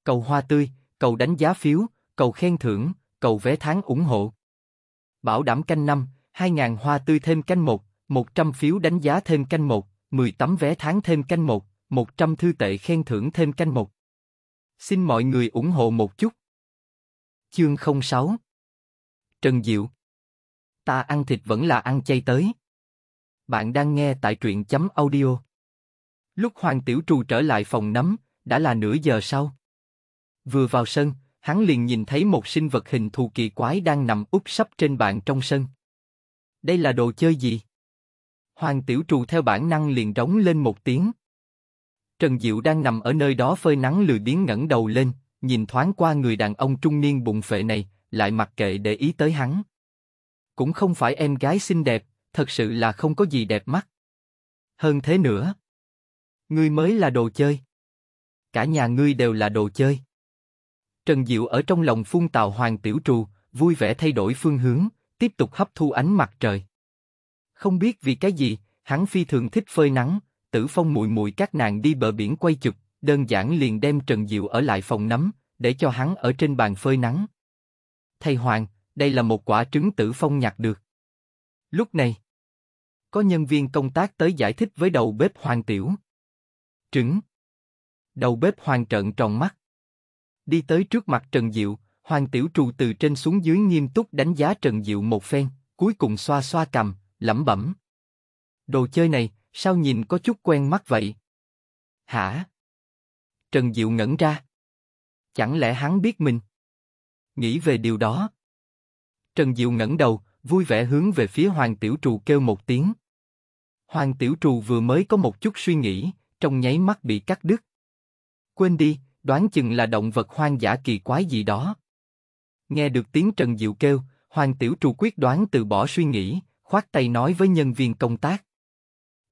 Cầu hoa tươi, cầu đánh giá phiếu, cầu khen thưởng, cầu vé tháng ủng hộ. Bảo đảm canh năm, 2.000 hoa tươi thêm canh một, 100 phiếu đánh giá thêm canh một, 10 tấm vé tháng thêm canh một, 100 thư tệ khen thưởng thêm canh một. Xin mọi người ủng hộ một chút. Chương 06 Trần Diệu Ta ăn thịt vẫn là ăn chay tới. Bạn đang nghe tại truyện chấm audio. Lúc Hoàng Tiểu Trù trở lại phòng nắm, đã là nửa giờ sau. Vừa vào sân, hắn liền nhìn thấy một sinh vật hình thù kỳ quái đang nằm úp sấp trên bàn trong sân. Đây là đồ chơi gì? Hoàng Tiểu Trù theo bản năng liền rống lên một tiếng. Trần Diệu đang nằm ở nơi đó phơi nắng lười biếng ngẩng đầu lên, nhìn thoáng qua người đàn ông trung niên bụng phệ này, lại mặc kệ để ý tới hắn. Cũng không phải em gái xinh đẹp, thật sự là không có gì đẹp mắt. Hơn thế nữa, ngươi mới là đồ chơi. Cả nhà ngươi đều là đồ chơi. Trần Diệu ở trong lòng phun tào hoàng tiểu trù, vui vẻ thay đổi phương hướng, tiếp tục hấp thu ánh mặt trời. Không biết vì cái gì, hắn phi thường thích phơi nắng, Tử Phong mùi mùi các nàng đi bờ biển quay chụp, đơn giản liền đem Trần Diệu ở lại phòng nắm, để cho hắn ở trên bàn phơi nắng. Thầy Hoàng, đây là một quả trứng Tử Phong nhặt được. Lúc này, có nhân viên công tác tới giải thích với đầu bếp Hoàng Tiểu. Trứng. Đầu bếp Hoàng trợn tròn mắt. Đi tới trước mặt Trần Diệu, Hoàng Tiểu trù từ trên xuống dưới nghiêm túc đánh giá Trần Diệu một phen, cuối cùng xoa xoa cầm, lẩm bẩm. Đồ chơi này, sao nhìn có chút quen mắt vậy? Hả? Trần Diệu ngẩn ra. Chẳng lẽ hắn biết mình? Nghĩ về điều đó. Trần Diệu ngẩng đầu, vui vẻ hướng về phía Hoàng Tiểu Trù kêu một tiếng. Hoàng Tiểu Trù vừa mới có một chút suy nghĩ, trong nháy mắt bị cắt đứt. Quên đi, đoán chừng là động vật hoang dã kỳ quái gì đó. Nghe được tiếng Trần Diệu kêu, Hoàng Tiểu Trù quyết đoán từ bỏ suy nghĩ, khoát tay nói với nhân viên công tác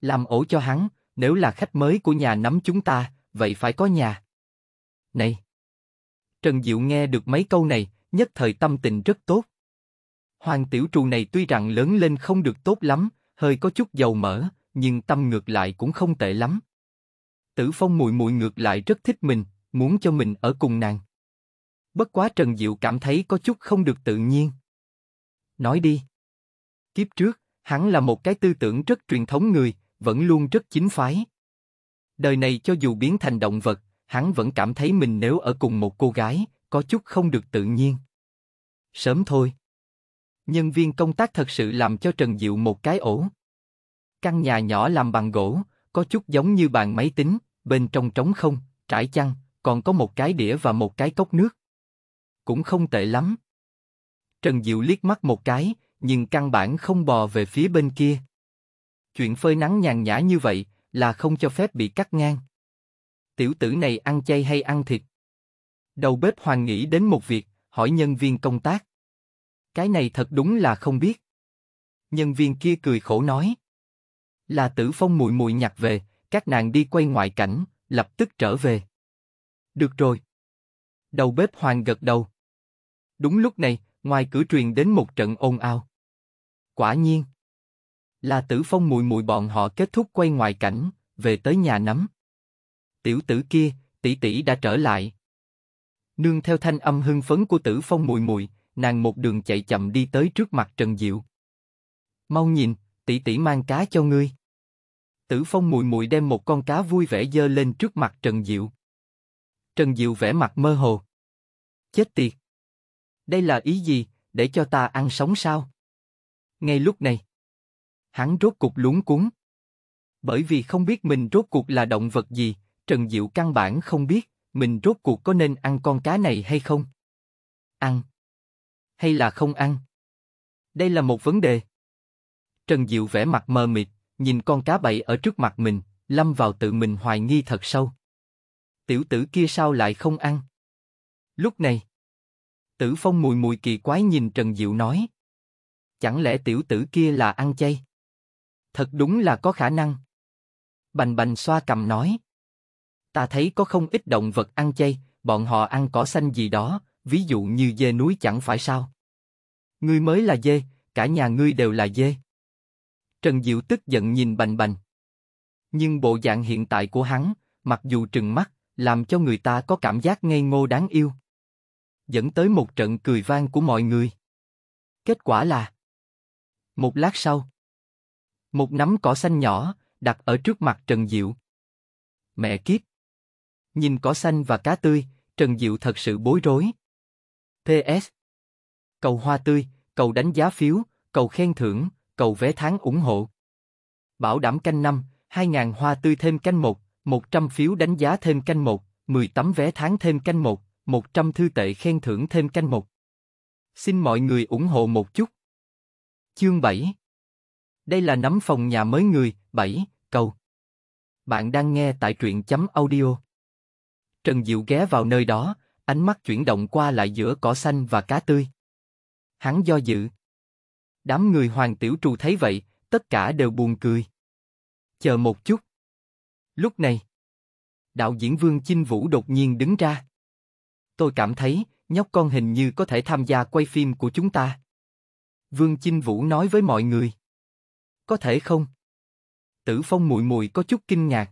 làm ổ cho hắn, nếu là khách mới của nhà nắm chúng ta, vậy phải có nhà. Này! Trần Diệu nghe được mấy câu này, nhất thời tâm tình rất tốt. Hoàng tiểu trù này tuy rằng lớn lên không được tốt lắm, hơi có chút dầu mỡ, nhưng tâm ngược lại cũng không tệ lắm. Tử Phong mùi mùi ngược lại rất thích mình, muốn cho mình ở cùng nàng. Bất quá Trần Diệu cảm thấy có chút không được tự nhiên. Nói đi. Kiếp trước, hắn là một cái tư tưởng rất truyền thống người, vẫn luôn rất chính phái. Đời này cho dù biến thành động vật, hắn vẫn cảm thấy mình nếu ở cùng một cô gái, có chút không được tự nhiên. Sớm thôi. Nhân viên công tác thật sự làm cho Trần Diệu một cái ổ. Căn nhà nhỏ làm bằng gỗ, có chút giống như bàn máy tính, bên trong trống không, trải chăn, còn có một cái đĩa và một cái cốc nước. Cũng không tệ lắm. Trần Diệu liếc mắt một cái, nhưng căn bản không bò về phía bên kia chuyện phơi nắng nhàn nhã như vậy là không cho phép bị cắt ngang. Tiểu tử này ăn chay hay ăn thịt? Đầu bếp Hoàng nghĩ đến một việc, hỏi nhân viên công tác. Cái này thật đúng là không biết. Nhân viên kia cười khổ nói. Là tử phong mùi mùi nhặt về, các nàng đi quay ngoại cảnh, lập tức trở về. Được rồi. Đầu bếp Hoàng gật đầu. Đúng lúc này, ngoài cửa truyền đến một trận ồn ào. Quả nhiên là tử phong mùi mùi bọn họ kết thúc quay ngoài cảnh, về tới nhà nắm. Tiểu tử kia, tỷ tỷ đã trở lại. Nương theo thanh âm hưng phấn của tử phong mùi mùi, nàng một đường chạy chậm đi tới trước mặt Trần Diệu. Mau nhìn, tỷ tỷ mang cá cho ngươi. Tử phong mùi mùi đem một con cá vui vẻ dơ lên trước mặt Trần Diệu. Trần Diệu vẻ mặt mơ hồ. Chết tiệt! Đây là ý gì, để cho ta ăn sống sao? Ngay lúc này, hắn rốt cuộc luống cuống. Bởi vì không biết mình rốt cuộc là động vật gì, Trần Diệu căn bản không biết, mình rốt cuộc có nên ăn con cá này hay không. Ăn. Hay là không ăn. Đây là một vấn đề. Trần Diệu vẻ mặt mờ mịt, nhìn con cá bậy ở trước mặt mình, lâm vào tự mình hoài nghi thật sâu. Tiểu tử kia sao lại không ăn? Lúc này, Tử Phong mùi mùi kỳ quái nhìn Trần Diệu nói. Chẳng lẽ tiểu tử kia là ăn chay? thật đúng là có khả năng. Bành bành xoa cầm nói. Ta thấy có không ít động vật ăn chay, bọn họ ăn cỏ xanh gì đó, ví dụ như dê núi chẳng phải sao. Ngươi mới là dê, cả nhà ngươi đều là dê. Trần Diệu tức giận nhìn bành bành. Nhưng bộ dạng hiện tại của hắn, mặc dù trừng mắt, làm cho người ta có cảm giác ngây ngô đáng yêu. Dẫn tới một trận cười vang của mọi người. Kết quả là Một lát sau, một nắm cỏ xanh nhỏ đặt ở trước mặt Trần Diệu. Mẹ kiếp! Nhìn cỏ xanh và cá tươi, Trần Diệu thật sự bối rối. PS Cầu hoa tươi, cầu đánh giá phiếu, cầu khen thưởng, cầu vé tháng ủng hộ. Bảo đảm canh năm, hai ngàn hoa tươi thêm canh một, một trăm phiếu đánh giá thêm canh một, mười tấm vé tháng thêm canh một, một trăm thư tệ khen thưởng thêm canh một. Xin mọi người ủng hộ một chút. Chương bảy đây là nắm phòng nhà mới người, 7, cầu. Bạn đang nghe tại truyện chấm audio. Trần Diệu ghé vào nơi đó, ánh mắt chuyển động qua lại giữa cỏ xanh và cá tươi. Hắn do dự. Đám người hoàng tiểu trù thấy vậy, tất cả đều buồn cười. Chờ một chút. Lúc này, đạo diễn Vương Chinh Vũ đột nhiên đứng ra. Tôi cảm thấy, nhóc con hình như có thể tham gia quay phim của chúng ta. Vương Chinh Vũ nói với mọi người có thể không? Tử Phong muội muội có chút kinh ngạc.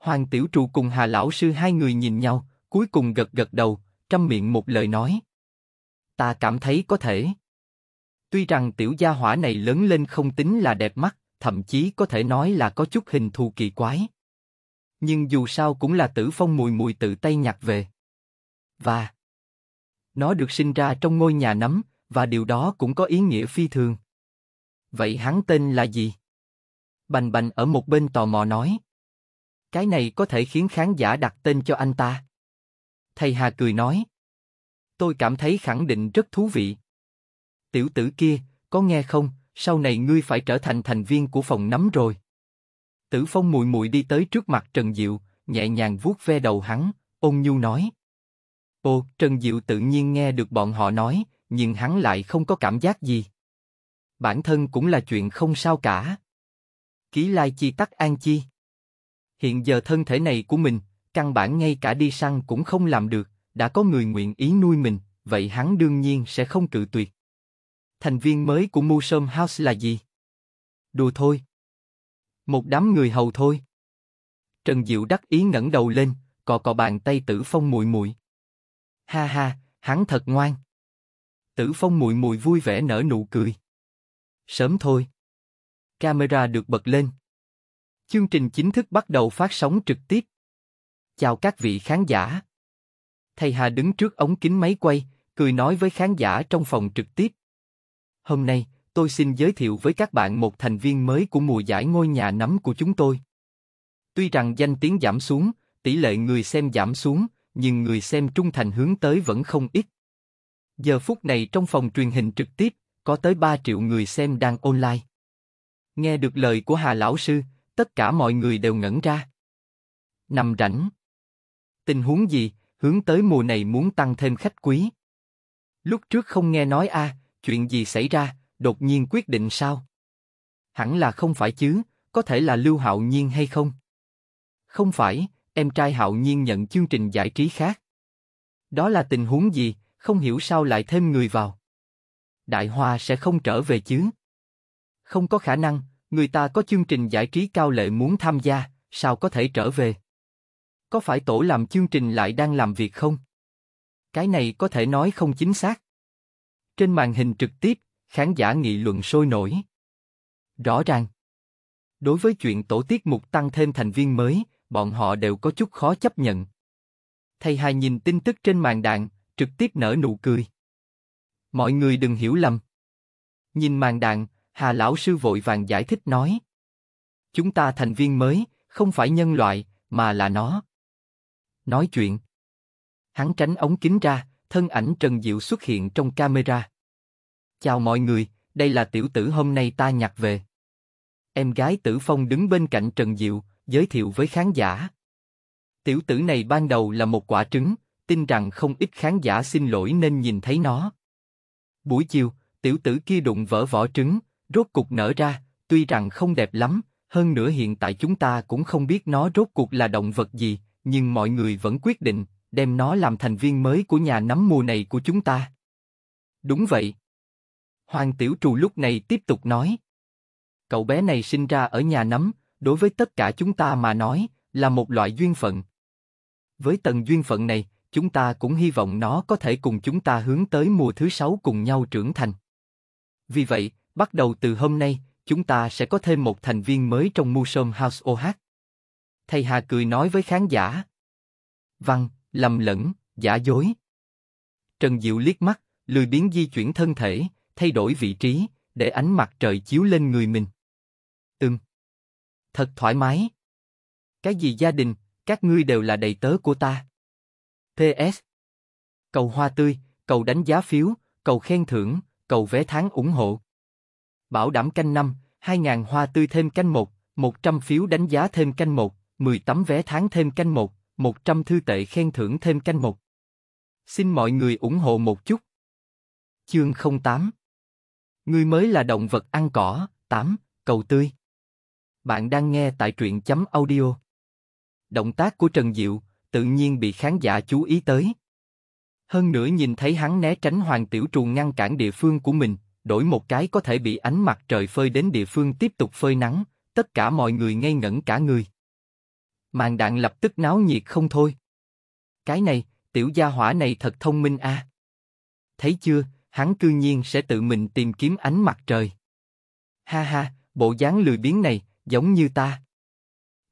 Hoàng Tiểu Trụ cùng Hà Lão Sư hai người nhìn nhau, cuối cùng gật gật đầu, trăm miệng một lời nói. Ta cảm thấy có thể. Tuy rằng tiểu gia hỏa này lớn lên không tính là đẹp mắt, thậm chí có thể nói là có chút hình thù kỳ quái. Nhưng dù sao cũng là tử phong mùi mùi tự tay nhặt về. Và nó được sinh ra trong ngôi nhà nấm, và điều đó cũng có ý nghĩa phi thường. Vậy hắn tên là gì? Bành bành ở một bên tò mò nói. Cái này có thể khiến khán giả đặt tên cho anh ta. Thầy Hà cười nói. Tôi cảm thấy khẳng định rất thú vị. Tiểu tử kia, có nghe không, sau này ngươi phải trở thành thành viên của phòng nắm rồi. Tử Phong mùi mùi đi tới trước mặt Trần Diệu, nhẹ nhàng vuốt ve đầu hắn, ôn nhu nói. Ô, Trần Diệu tự nhiên nghe được bọn họ nói, nhưng hắn lại không có cảm giác gì bản thân cũng là chuyện không sao cả. Ký lai chi tắc an chi. Hiện giờ thân thể này của mình, căn bản ngay cả đi săn cũng không làm được, đã có người nguyện ý nuôi mình, vậy hắn đương nhiên sẽ không cự tuyệt. Thành viên mới của Mushroom House là gì? Đùa thôi. Một đám người hầu thôi. Trần Diệu đắc ý ngẩng đầu lên, cò cò bàn tay Tử Phong mùi mùi. Ha ha, hắn thật ngoan. Tử Phong mùi mùi vui vẻ nở nụ cười. Sớm thôi. Camera được bật lên. Chương trình chính thức bắt đầu phát sóng trực tiếp. Chào các vị khán giả. Thầy Hà đứng trước ống kính máy quay, cười nói với khán giả trong phòng trực tiếp. Hôm nay, tôi xin giới thiệu với các bạn một thành viên mới của mùa giải ngôi nhà nắm của chúng tôi. Tuy rằng danh tiếng giảm xuống, tỷ lệ người xem giảm xuống, nhưng người xem trung thành hướng tới vẫn không ít. Giờ phút này trong phòng truyền hình trực tiếp, có tới 3 triệu người xem đang online. Nghe được lời của Hà Lão Sư, tất cả mọi người đều ngẩn ra. Nằm rảnh. Tình huống gì, hướng tới mùa này muốn tăng thêm khách quý. Lúc trước không nghe nói a, à, chuyện gì xảy ra, đột nhiên quyết định sao? Hẳn là không phải chứ, có thể là Lưu Hạo Nhiên hay không? Không phải, em trai Hạo Nhiên nhận chương trình giải trí khác. Đó là tình huống gì, không hiểu sao lại thêm người vào. Đại Hoa sẽ không trở về chứ? Không có khả năng, người ta có chương trình giải trí cao lệ muốn tham gia, sao có thể trở về? Có phải tổ làm chương trình lại đang làm việc không? Cái này có thể nói không chính xác. Trên màn hình trực tiếp, khán giả nghị luận sôi nổi. Rõ ràng. Đối với chuyện tổ tiết mục tăng thêm thành viên mới, bọn họ đều có chút khó chấp nhận. Thầy Hà nhìn tin tức trên màn đạn, trực tiếp nở nụ cười. Mọi người đừng hiểu lầm. Nhìn màn đạn, Hà lão sư vội vàng giải thích nói. Chúng ta thành viên mới, không phải nhân loại, mà là nó. Nói chuyện. Hắn tránh ống kính ra, thân ảnh Trần Diệu xuất hiện trong camera. Chào mọi người, đây là tiểu tử hôm nay ta nhặt về. Em gái tử phong đứng bên cạnh Trần Diệu, giới thiệu với khán giả. Tiểu tử này ban đầu là một quả trứng, tin rằng không ít khán giả xin lỗi nên nhìn thấy nó. Buổi chiều, tiểu tử kia đụng vỡ vỏ trứng, rốt cục nở ra, tuy rằng không đẹp lắm, hơn nữa hiện tại chúng ta cũng không biết nó rốt cuộc là động vật gì, nhưng mọi người vẫn quyết định đem nó làm thành viên mới của nhà nắm mùa này của chúng ta. Đúng vậy. Hoàng Tiểu Trù lúc này tiếp tục nói. Cậu bé này sinh ra ở nhà nắm, đối với tất cả chúng ta mà nói, là một loại duyên phận. Với tầng duyên phận này, chúng ta cũng hy vọng nó có thể cùng chúng ta hướng tới mùa thứ sáu cùng nhau trưởng thành. Vì vậy, bắt đầu từ hôm nay, chúng ta sẽ có thêm một thành viên mới trong Museum House OH. Thầy Hà cười nói với khán giả. Văn, lầm lẫn, giả dối. Trần Diệu liếc mắt, lười biến di chuyển thân thể, thay đổi vị trí, để ánh mặt trời chiếu lên người mình. Ừm. Thật thoải mái. Cái gì gia đình, các ngươi đều là đầy tớ của ta. PS. Cầu hoa tươi, cầu đánh giá phiếu, cầu khen thưởng, cầu vé tháng ủng hộ. Bảo đảm canh năm, 2.000 hoa tươi thêm canh một, 100 phiếu đánh giá thêm canh một, 10 tấm vé tháng thêm canh một, 100 thư tệ khen thưởng thêm canh một. Xin mọi người ủng hộ một chút. Chương 08 người mới là động vật ăn cỏ, 8, cầu tươi. Bạn đang nghe tại truyện chấm audio. Động tác của Trần Diệu, tự nhiên bị khán giả chú ý tới. Hơn nữa nhìn thấy hắn né tránh hoàng tiểu trùng ngăn cản địa phương của mình, đổi một cái có thể bị ánh mặt trời phơi đến địa phương tiếp tục phơi nắng, tất cả mọi người ngây ngẩn cả người. Màn đạn lập tức náo nhiệt không thôi. Cái này, tiểu gia hỏa này thật thông minh a. Thấy chưa, hắn cư nhiên sẽ tự mình tìm kiếm ánh mặt trời. Ha ha, bộ dáng lười biếng này, giống như ta.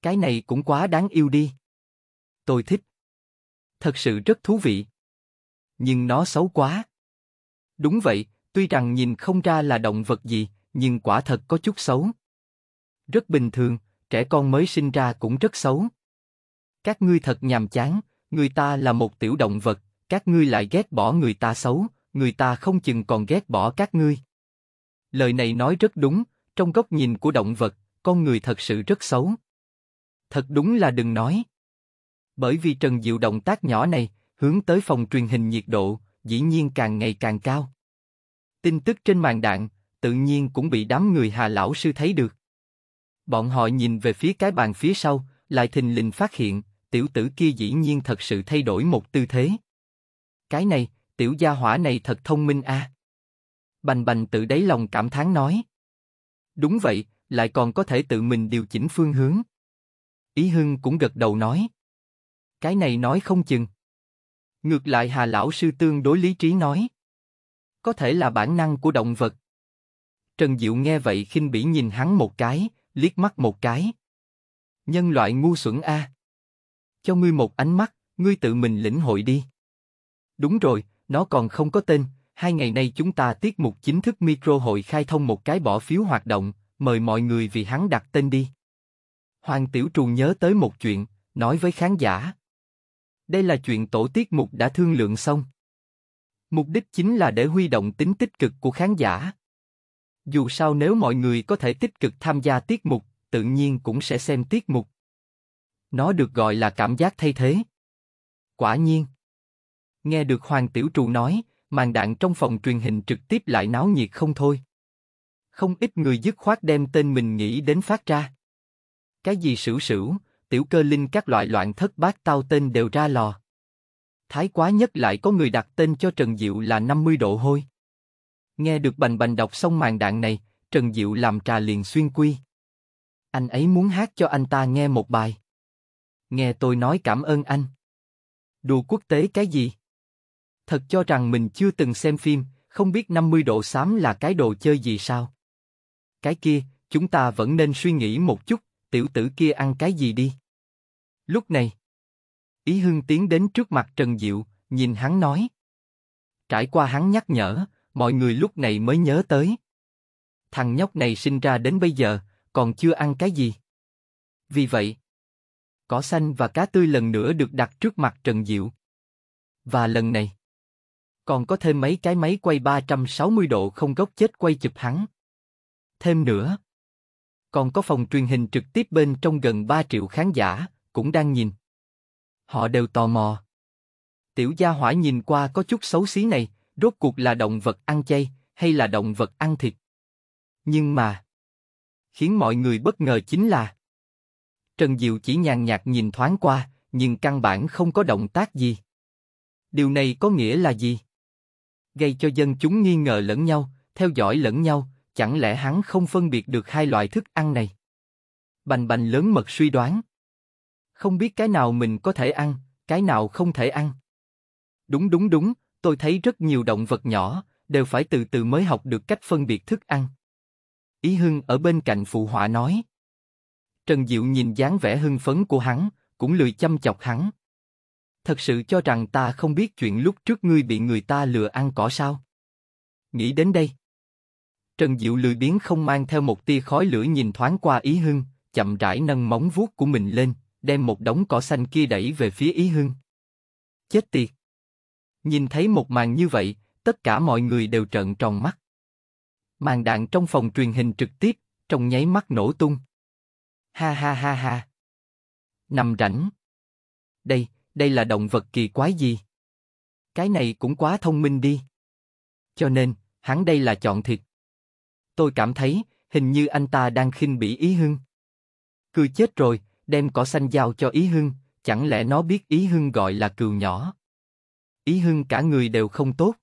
Cái này cũng quá đáng yêu đi. Tôi thích. Thật sự rất thú vị. Nhưng nó xấu quá. Đúng vậy, tuy rằng nhìn không ra là động vật gì, nhưng quả thật có chút xấu. Rất bình thường, trẻ con mới sinh ra cũng rất xấu. Các ngươi thật nhàm chán, người ta là một tiểu động vật, các ngươi lại ghét bỏ người ta xấu, người ta không chừng còn ghét bỏ các ngươi. Lời này nói rất đúng, trong góc nhìn của động vật, con người thật sự rất xấu. Thật đúng là đừng nói. Bởi vì Trần Diệu động tác nhỏ này, hướng tới phòng truyền hình nhiệt độ, dĩ nhiên càng ngày càng cao. Tin tức trên màn đạn, tự nhiên cũng bị đám người Hà Lão Sư thấy được. Bọn họ nhìn về phía cái bàn phía sau, lại thình lình phát hiện, tiểu tử kia dĩ nhiên thật sự thay đổi một tư thế. Cái này, tiểu gia hỏa này thật thông minh a. À? Bành bành tự đáy lòng cảm thán nói. Đúng vậy, lại còn có thể tự mình điều chỉnh phương hướng. Ý Hưng cũng gật đầu nói cái này nói không chừng. Ngược lại Hà Lão Sư tương đối lý trí nói. Có thể là bản năng của động vật. Trần Diệu nghe vậy khinh bỉ nhìn hắn một cái, liếc mắt một cái. Nhân loại ngu xuẩn a. Cho ngươi một ánh mắt, ngươi tự mình lĩnh hội đi. Đúng rồi, nó còn không có tên, hai ngày nay chúng ta tiết mục chính thức micro hội khai thông một cái bỏ phiếu hoạt động, mời mọi người vì hắn đặt tên đi. Hoàng Tiểu Trù nhớ tới một chuyện, nói với khán giả. Đây là chuyện tổ tiết mục đã thương lượng xong. Mục đích chính là để huy động tính tích cực của khán giả. Dù sao nếu mọi người có thể tích cực tham gia tiết mục, tự nhiên cũng sẽ xem tiết mục. Nó được gọi là cảm giác thay thế. Quả nhiên. Nghe được Hoàng Tiểu Trù nói, màn đạn trong phòng truyền hình trực tiếp lại náo nhiệt không thôi. Không ít người dứt khoát đem tên mình nghĩ đến phát ra. Cái gì sửu sửu, tiểu cơ linh các loại loạn thất bát tao tên đều ra lò. Thái quá nhất lại có người đặt tên cho Trần Diệu là 50 độ hôi. Nghe được bành bành đọc xong màn đạn này, Trần Diệu làm trà liền xuyên quy. Anh ấy muốn hát cho anh ta nghe một bài. Nghe tôi nói cảm ơn anh. Đùa quốc tế cái gì? Thật cho rằng mình chưa từng xem phim, không biết 50 độ xám là cái đồ chơi gì sao? Cái kia, chúng ta vẫn nên suy nghĩ một chút tiểu tử kia ăn cái gì đi. Lúc này, Ý Hưng tiến đến trước mặt Trần Diệu, nhìn hắn nói. Trải qua hắn nhắc nhở, mọi người lúc này mới nhớ tới. Thằng nhóc này sinh ra đến bây giờ, còn chưa ăn cái gì. Vì vậy, cỏ xanh và cá tươi lần nữa được đặt trước mặt Trần Diệu. Và lần này, còn có thêm mấy cái máy quay 360 độ không góc chết quay chụp hắn. Thêm nữa, còn có phòng truyền hình trực tiếp bên trong gần 3 triệu khán giả, cũng đang nhìn. Họ đều tò mò. Tiểu gia hỏa nhìn qua có chút xấu xí này, rốt cuộc là động vật ăn chay, hay là động vật ăn thịt. Nhưng mà, khiến mọi người bất ngờ chính là Trần Diệu chỉ nhàn nhạt nhìn thoáng qua, nhưng căn bản không có động tác gì. Điều này có nghĩa là gì? Gây cho dân chúng nghi ngờ lẫn nhau, theo dõi lẫn nhau, Chẳng lẽ hắn không phân biệt được hai loại thức ăn này? Bành bành lớn mật suy đoán. Không biết cái nào mình có thể ăn, cái nào không thể ăn. Đúng đúng đúng, tôi thấy rất nhiều động vật nhỏ, đều phải từ từ mới học được cách phân biệt thức ăn. Ý Hưng ở bên cạnh phụ họa nói. Trần Diệu nhìn dáng vẻ hưng phấn của hắn, cũng lười chăm chọc hắn. Thật sự cho rằng ta không biết chuyện lúc trước ngươi bị người ta lừa ăn cỏ sao? Nghĩ đến đây. Trần Diệu lười biến không mang theo một tia khói lửa nhìn thoáng qua Ý Hưng, chậm rãi nâng móng vuốt của mình lên, đem một đống cỏ xanh kia đẩy về phía Ý Hưng. Chết tiệt! Nhìn thấy một màn như vậy, tất cả mọi người đều trợn tròn mắt. Màn đạn trong phòng truyền hình trực tiếp, trong nháy mắt nổ tung. Ha ha ha ha! Nằm rảnh! Đây, đây là động vật kỳ quái gì? Cái này cũng quá thông minh đi. Cho nên, hắn đây là chọn thịt Tôi cảm thấy, hình như anh ta đang khinh bỉ Ý Hưng. Cười chết rồi, đem cỏ xanh giao cho Ý Hưng, chẳng lẽ nó biết Ý Hưng gọi là cừu nhỏ. Ý Hưng cả người đều không tốt.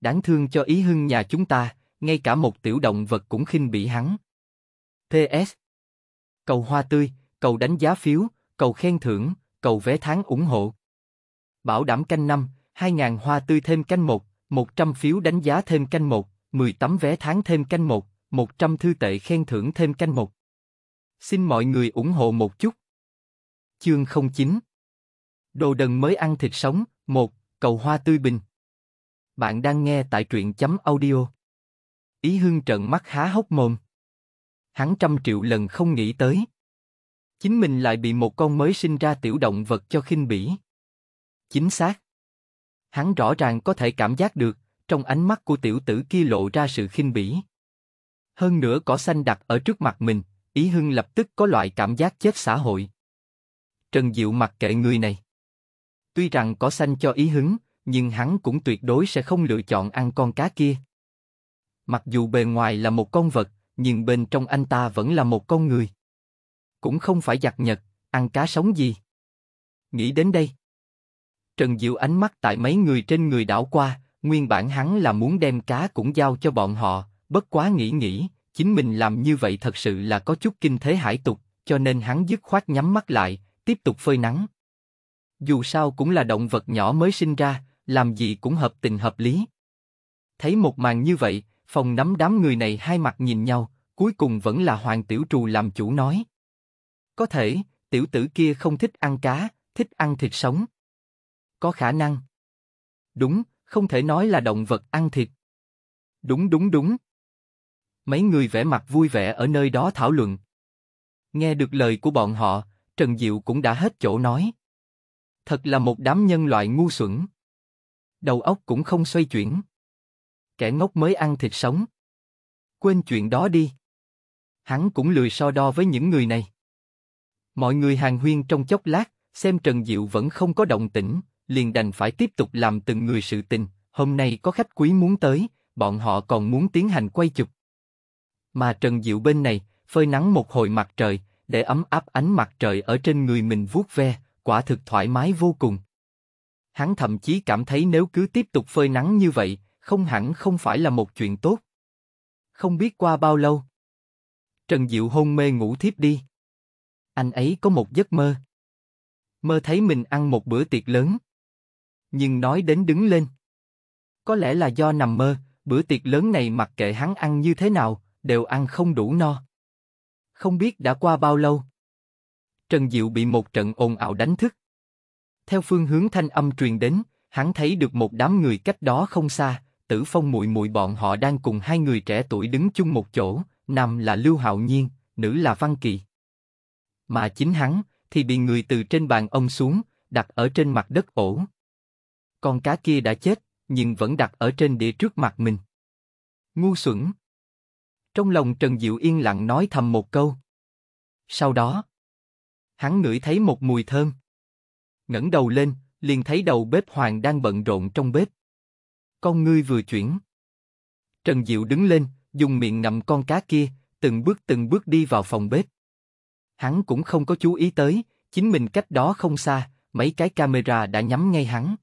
Đáng thương cho Ý Hưng nhà chúng ta, ngay cả một tiểu động vật cũng khinh bỉ hắn. ts Cầu hoa tươi, cầu đánh giá phiếu, cầu khen thưởng, cầu vé tháng ủng hộ. Bảo đảm canh năm, 2.000 hoa tươi thêm canh một, 100 phiếu đánh giá thêm canh một, 10 tấm vé tháng thêm canh một, 100 thư tệ khen thưởng thêm canh một. Xin mọi người ủng hộ một chút. Chương 09 Đồ đần mới ăn thịt sống, 1, cầu hoa tươi bình. Bạn đang nghe tại truyện chấm audio. Ý hương trợn mắt há hốc mồm. Hắn trăm triệu lần không nghĩ tới. Chính mình lại bị một con mới sinh ra tiểu động vật cho khinh bỉ. Chính xác. Hắn rõ ràng có thể cảm giác được, trong ánh mắt của tiểu tử kia lộ ra sự khinh bỉ. Hơn nữa cỏ xanh đặt ở trước mặt mình, Ý Hưng lập tức có loại cảm giác chết xã hội. Trần Diệu mặc kệ người này. Tuy rằng cỏ xanh cho Ý Hưng, nhưng hắn cũng tuyệt đối sẽ không lựa chọn ăn con cá kia. Mặc dù bề ngoài là một con vật, nhưng bên trong anh ta vẫn là một con người. Cũng không phải giặc nhật, ăn cá sống gì. Nghĩ đến đây. Trần Diệu ánh mắt tại mấy người trên người đảo qua, Nguyên bản hắn là muốn đem cá cũng giao cho bọn họ, bất quá nghĩ nghĩ, chính mình làm như vậy thật sự là có chút kinh thế hải tục, cho nên hắn dứt khoát nhắm mắt lại, tiếp tục phơi nắng. Dù sao cũng là động vật nhỏ mới sinh ra, làm gì cũng hợp tình hợp lý. Thấy một màn như vậy, phòng nắm đám người này hai mặt nhìn nhau, cuối cùng vẫn là Hoàng Tiểu Trù làm chủ nói. Có thể, tiểu tử kia không thích ăn cá, thích ăn thịt sống. Có khả năng. Đúng, không thể nói là động vật ăn thịt. Đúng đúng đúng. Mấy người vẻ mặt vui vẻ ở nơi đó thảo luận. Nghe được lời của bọn họ, Trần Diệu cũng đã hết chỗ nói. Thật là một đám nhân loại ngu xuẩn. Đầu óc cũng không xoay chuyển. Kẻ ngốc mới ăn thịt sống. Quên chuyện đó đi. Hắn cũng lười so đo với những người này. Mọi người hàng huyên trong chốc lát, xem Trần Diệu vẫn không có động tĩnh, liền đành phải tiếp tục làm từng người sự tình. Hôm nay có khách quý muốn tới, bọn họ còn muốn tiến hành quay chụp. Mà Trần Diệu bên này, phơi nắng một hồi mặt trời, để ấm áp ánh mặt trời ở trên người mình vuốt ve, quả thực thoải mái vô cùng. Hắn thậm chí cảm thấy nếu cứ tiếp tục phơi nắng như vậy, không hẳn không phải là một chuyện tốt. Không biết qua bao lâu, Trần Diệu hôn mê ngủ thiếp đi. Anh ấy có một giấc mơ. Mơ thấy mình ăn một bữa tiệc lớn nhưng nói đến đứng lên. Có lẽ là do nằm mơ, bữa tiệc lớn này mặc kệ hắn ăn như thế nào, đều ăn không đủ no. Không biết đã qua bao lâu. Trần Diệu bị một trận ồn ào đánh thức. Theo phương hướng thanh âm truyền đến, hắn thấy được một đám người cách đó không xa, Tử Phong muội muội bọn họ đang cùng hai người trẻ tuổi đứng chung một chỗ, nam là Lưu Hạo Nhiên, nữ là Văn Kỳ. Mà chính hắn thì bị người từ trên bàn ông xuống, đặt ở trên mặt đất ổ con cá kia đã chết, nhưng vẫn đặt ở trên đĩa trước mặt mình. Ngu xuẩn. Trong lòng Trần Diệu yên lặng nói thầm một câu. Sau đó, hắn ngửi thấy một mùi thơm. ngẩng đầu lên, liền thấy đầu bếp Hoàng đang bận rộn trong bếp. Con ngươi vừa chuyển. Trần Diệu đứng lên, dùng miệng ngậm con cá kia, từng bước từng bước đi vào phòng bếp. Hắn cũng không có chú ý tới, chính mình cách đó không xa, mấy cái camera đã nhắm ngay hắn.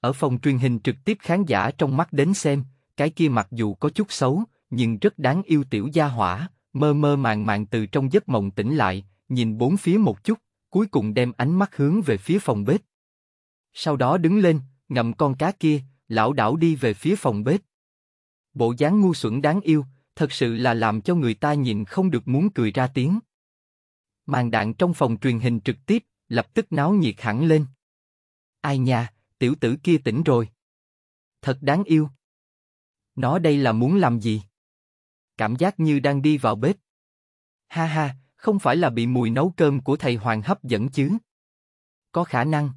Ở phòng truyền hình trực tiếp khán giả trong mắt đến xem, cái kia mặc dù có chút xấu, nhưng rất đáng yêu tiểu gia hỏa, mơ mơ màng màng từ trong giấc mộng tỉnh lại, nhìn bốn phía một chút, cuối cùng đem ánh mắt hướng về phía phòng bếp. Sau đó đứng lên, ngậm con cá kia, lão đảo đi về phía phòng bếp. Bộ dáng ngu xuẩn đáng yêu, thật sự là làm cho người ta nhìn không được muốn cười ra tiếng. Màn đạn trong phòng truyền hình trực tiếp, lập tức náo nhiệt hẳn lên. Ai nha, tiểu tử kia tỉnh rồi. Thật đáng yêu. Nó đây là muốn làm gì? Cảm giác như đang đi vào bếp. Ha ha, không phải là bị mùi nấu cơm của thầy Hoàng hấp dẫn chứ? Có khả năng.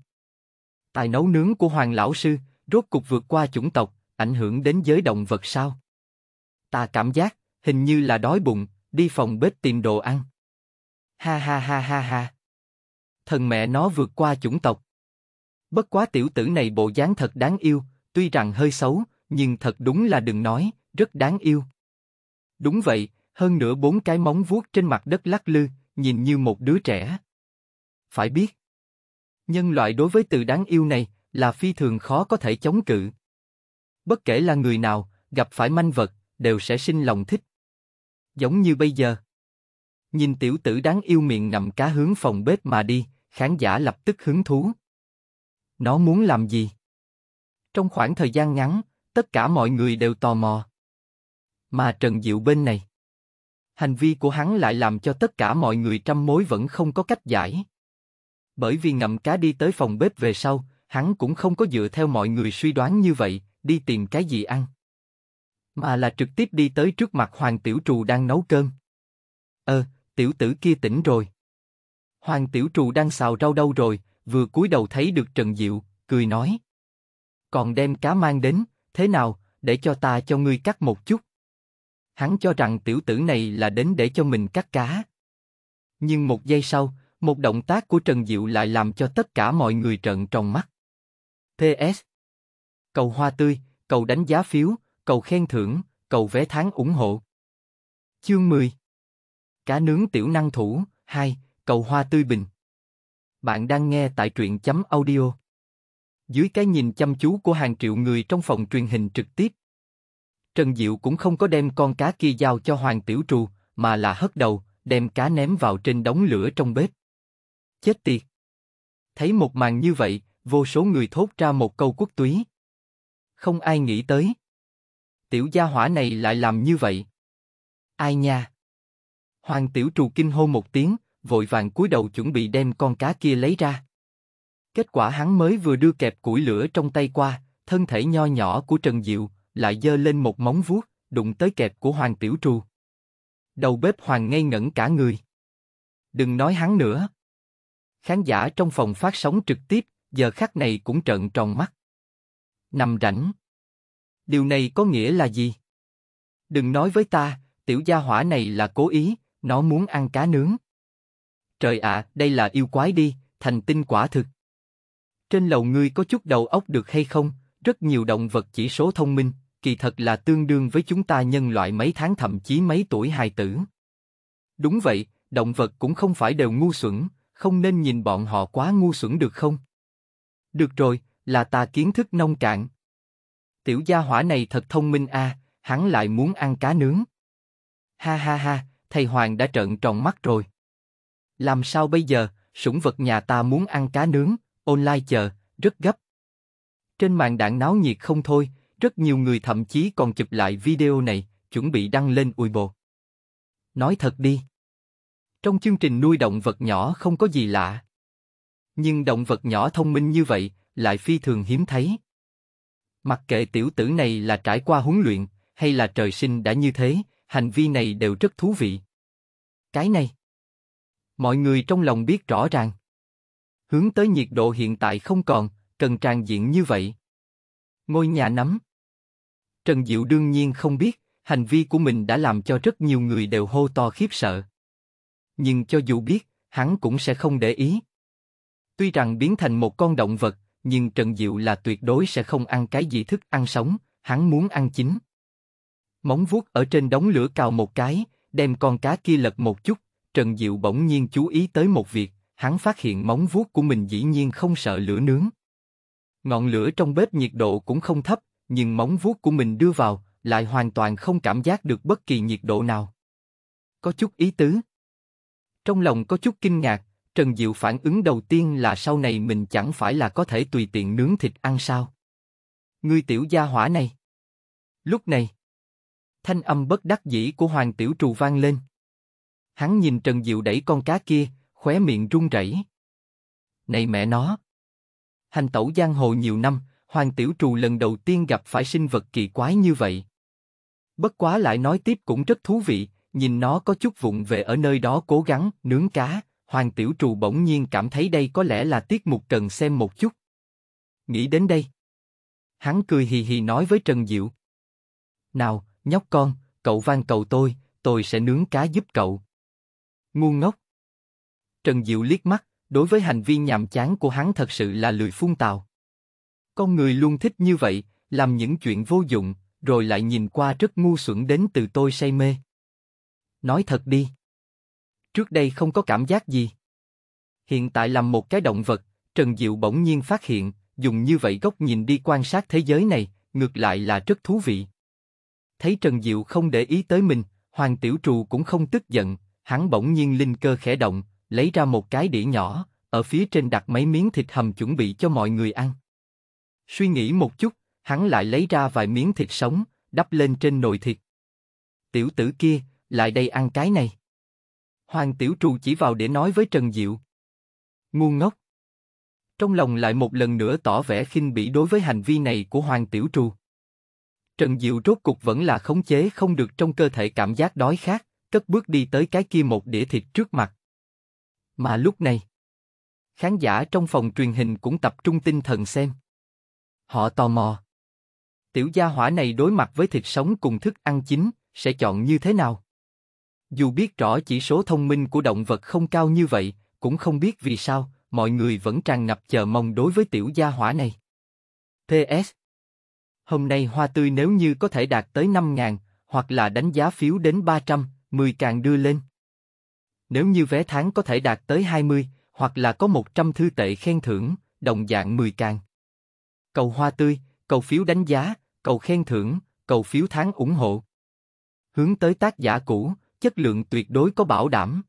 Tài nấu nướng của Hoàng lão sư, rốt cục vượt qua chủng tộc, ảnh hưởng đến giới động vật sao? Ta cảm giác, hình như là đói bụng, đi phòng bếp tìm đồ ăn. Ha ha ha ha ha. Thần mẹ nó vượt qua chủng tộc. Bất quá tiểu tử này bộ dáng thật đáng yêu, tuy rằng hơi xấu, nhưng thật đúng là đừng nói, rất đáng yêu. Đúng vậy, hơn nữa bốn cái móng vuốt trên mặt đất lắc lư, nhìn như một đứa trẻ. Phải biết, nhân loại đối với từ đáng yêu này là phi thường khó có thể chống cự. Bất kể là người nào, gặp phải manh vật, đều sẽ sinh lòng thích. Giống như bây giờ. Nhìn tiểu tử đáng yêu miệng nằm cá hướng phòng bếp mà đi, khán giả lập tức hứng thú, nó muốn làm gì? Trong khoảng thời gian ngắn, tất cả mọi người đều tò mò. Mà Trần Diệu bên này. Hành vi của hắn lại làm cho tất cả mọi người trăm mối vẫn không có cách giải. Bởi vì ngậm cá đi tới phòng bếp về sau, hắn cũng không có dựa theo mọi người suy đoán như vậy, đi tìm cái gì ăn. Mà là trực tiếp đi tới trước mặt Hoàng Tiểu Trù đang nấu cơm. Ờ, tiểu tử kia tỉnh rồi. Hoàng Tiểu Trù đang xào rau đâu rồi, vừa cúi đầu thấy được Trần Diệu, cười nói. Còn đem cá mang đến, thế nào, để cho ta cho ngươi cắt một chút. Hắn cho rằng tiểu tử này là đến để cho mình cắt cá. Nhưng một giây sau, một động tác của Trần Diệu lại làm cho tất cả mọi người trợn tròn mắt. PS Cầu hoa tươi, cầu đánh giá phiếu, cầu khen thưởng, cầu vé tháng ủng hộ. Chương 10 Cá nướng tiểu năng thủ, 2, cầu hoa tươi bình. Bạn đang nghe tại truyện chấm audio. Dưới cái nhìn chăm chú của hàng triệu người trong phòng truyền hình trực tiếp, Trần Diệu cũng không có đem con cá kia giao cho Hoàng Tiểu Trù, mà là hất đầu, đem cá ném vào trên đống lửa trong bếp. Chết tiệt! Thấy một màn như vậy, vô số người thốt ra một câu quốc túy. Không ai nghĩ tới. Tiểu gia hỏa này lại làm như vậy. Ai nha? Hoàng Tiểu Trù kinh hô một tiếng, vội vàng cúi đầu chuẩn bị đem con cá kia lấy ra. Kết quả hắn mới vừa đưa kẹp củi lửa trong tay qua, thân thể nho nhỏ của Trần Diệu lại dơ lên một móng vuốt, đụng tới kẹp của Hoàng Tiểu Trù. Đầu bếp Hoàng ngây ngẩn cả người. Đừng nói hắn nữa. Khán giả trong phòng phát sóng trực tiếp, giờ khắc này cũng trợn tròn mắt. Nằm rảnh. Điều này có nghĩa là gì? Đừng nói với ta, tiểu gia hỏa này là cố ý, nó muốn ăn cá nướng. Trời ạ, à, đây là yêu quái đi, thành tinh quả thực. Trên lầu ngươi có chút đầu óc được hay không? Rất nhiều động vật chỉ số thông minh, kỳ thật là tương đương với chúng ta nhân loại mấy tháng thậm chí mấy tuổi hài tử. Đúng vậy, động vật cũng không phải đều ngu xuẩn, không nên nhìn bọn họ quá ngu xuẩn được không? Được rồi, là ta kiến thức nông cạn. Tiểu gia hỏa này thật thông minh a, à, hắn lại muốn ăn cá nướng. Ha ha ha, thầy Hoàng đã trợn tròn mắt rồi. Làm sao bây giờ, sủng vật nhà ta muốn ăn cá nướng, online chờ, rất gấp. Trên mạng đạn náo nhiệt không thôi, rất nhiều người thậm chí còn chụp lại video này, chuẩn bị đăng lên ui bồ. Nói thật đi. Trong chương trình nuôi động vật nhỏ không có gì lạ. Nhưng động vật nhỏ thông minh như vậy, lại phi thường hiếm thấy. Mặc kệ tiểu tử này là trải qua huấn luyện, hay là trời sinh đã như thế, hành vi này đều rất thú vị. Cái này Mọi người trong lòng biết rõ ràng. Hướng tới nhiệt độ hiện tại không còn, cần trang diện như vậy. Ngôi nhà nắm. Trần Diệu đương nhiên không biết, hành vi của mình đã làm cho rất nhiều người đều hô to khiếp sợ. Nhưng cho dù biết, hắn cũng sẽ không để ý. Tuy rằng biến thành một con động vật, nhưng Trần Diệu là tuyệt đối sẽ không ăn cái gì thức ăn sống, hắn muốn ăn chính Móng vuốt ở trên đống lửa cào một cái, đem con cá kia lật một chút, Trần Diệu bỗng nhiên chú ý tới một việc, hắn phát hiện móng vuốt của mình dĩ nhiên không sợ lửa nướng. Ngọn lửa trong bếp nhiệt độ cũng không thấp, nhưng móng vuốt của mình đưa vào, lại hoàn toàn không cảm giác được bất kỳ nhiệt độ nào. Có chút ý tứ. Trong lòng có chút kinh ngạc, Trần Diệu phản ứng đầu tiên là sau này mình chẳng phải là có thể tùy tiện nướng thịt ăn sao. Ngươi tiểu gia hỏa này. Lúc này, thanh âm bất đắc dĩ của Hoàng Tiểu Trù vang lên. Hắn nhìn Trần Diệu đẩy con cá kia, khóe miệng run rẩy. Này mẹ nó! Hành tẩu giang hồ nhiều năm, Hoàng Tiểu Trù lần đầu tiên gặp phải sinh vật kỳ quái như vậy. Bất quá lại nói tiếp cũng rất thú vị, nhìn nó có chút vụng về ở nơi đó cố gắng, nướng cá, Hoàng Tiểu Trù bỗng nhiên cảm thấy đây có lẽ là tiết mục cần xem một chút. Nghĩ đến đây. Hắn cười hì hì nói với Trần Diệu. Nào, nhóc con, cậu van cầu tôi, tôi sẽ nướng cá giúp cậu. Ngu ngốc. Trần Diệu liếc mắt, đối với hành vi nhàm chán của hắn thật sự là lười phun tào. Con người luôn thích như vậy, làm những chuyện vô dụng, rồi lại nhìn qua rất ngu xuẩn đến từ tôi say mê. Nói thật đi. Trước đây không có cảm giác gì. Hiện tại làm một cái động vật, Trần Diệu bỗng nhiên phát hiện, dùng như vậy góc nhìn đi quan sát thế giới này, ngược lại là rất thú vị. Thấy Trần Diệu không để ý tới mình, Hoàng Tiểu Trù cũng không tức giận, hắn bỗng nhiên linh cơ khẽ động, lấy ra một cái đĩa nhỏ, ở phía trên đặt mấy miếng thịt hầm chuẩn bị cho mọi người ăn. Suy nghĩ một chút, hắn lại lấy ra vài miếng thịt sống, đắp lên trên nồi thịt. Tiểu tử kia, lại đây ăn cái này. Hoàng tiểu trù chỉ vào để nói với Trần Diệu. Ngu ngốc. Trong lòng lại một lần nữa tỏ vẻ khinh bỉ đối với hành vi này của Hoàng tiểu trù. Trần Diệu rốt cục vẫn là khống chế không được trong cơ thể cảm giác đói khát, cất bước đi tới cái kia một đĩa thịt trước mặt. Mà lúc này, khán giả trong phòng truyền hình cũng tập trung tinh thần xem. Họ tò mò. Tiểu gia hỏa này đối mặt với thịt sống cùng thức ăn chính sẽ chọn như thế nào? Dù biết rõ chỉ số thông minh của động vật không cao như vậy, cũng không biết vì sao, mọi người vẫn tràn ngập chờ mong đối với tiểu gia hỏa này. PS Hôm nay hoa tươi nếu như có thể đạt tới 5.000, hoặc là đánh giá phiếu đến 300, 10 càng đưa lên. Nếu như vé tháng có thể đạt tới 20, hoặc là có 100 thư tệ khen thưởng, đồng dạng 10 càng. Cầu hoa tươi, cầu phiếu đánh giá, cầu khen thưởng, cầu phiếu tháng ủng hộ. Hướng tới tác giả cũ, chất lượng tuyệt đối có bảo đảm.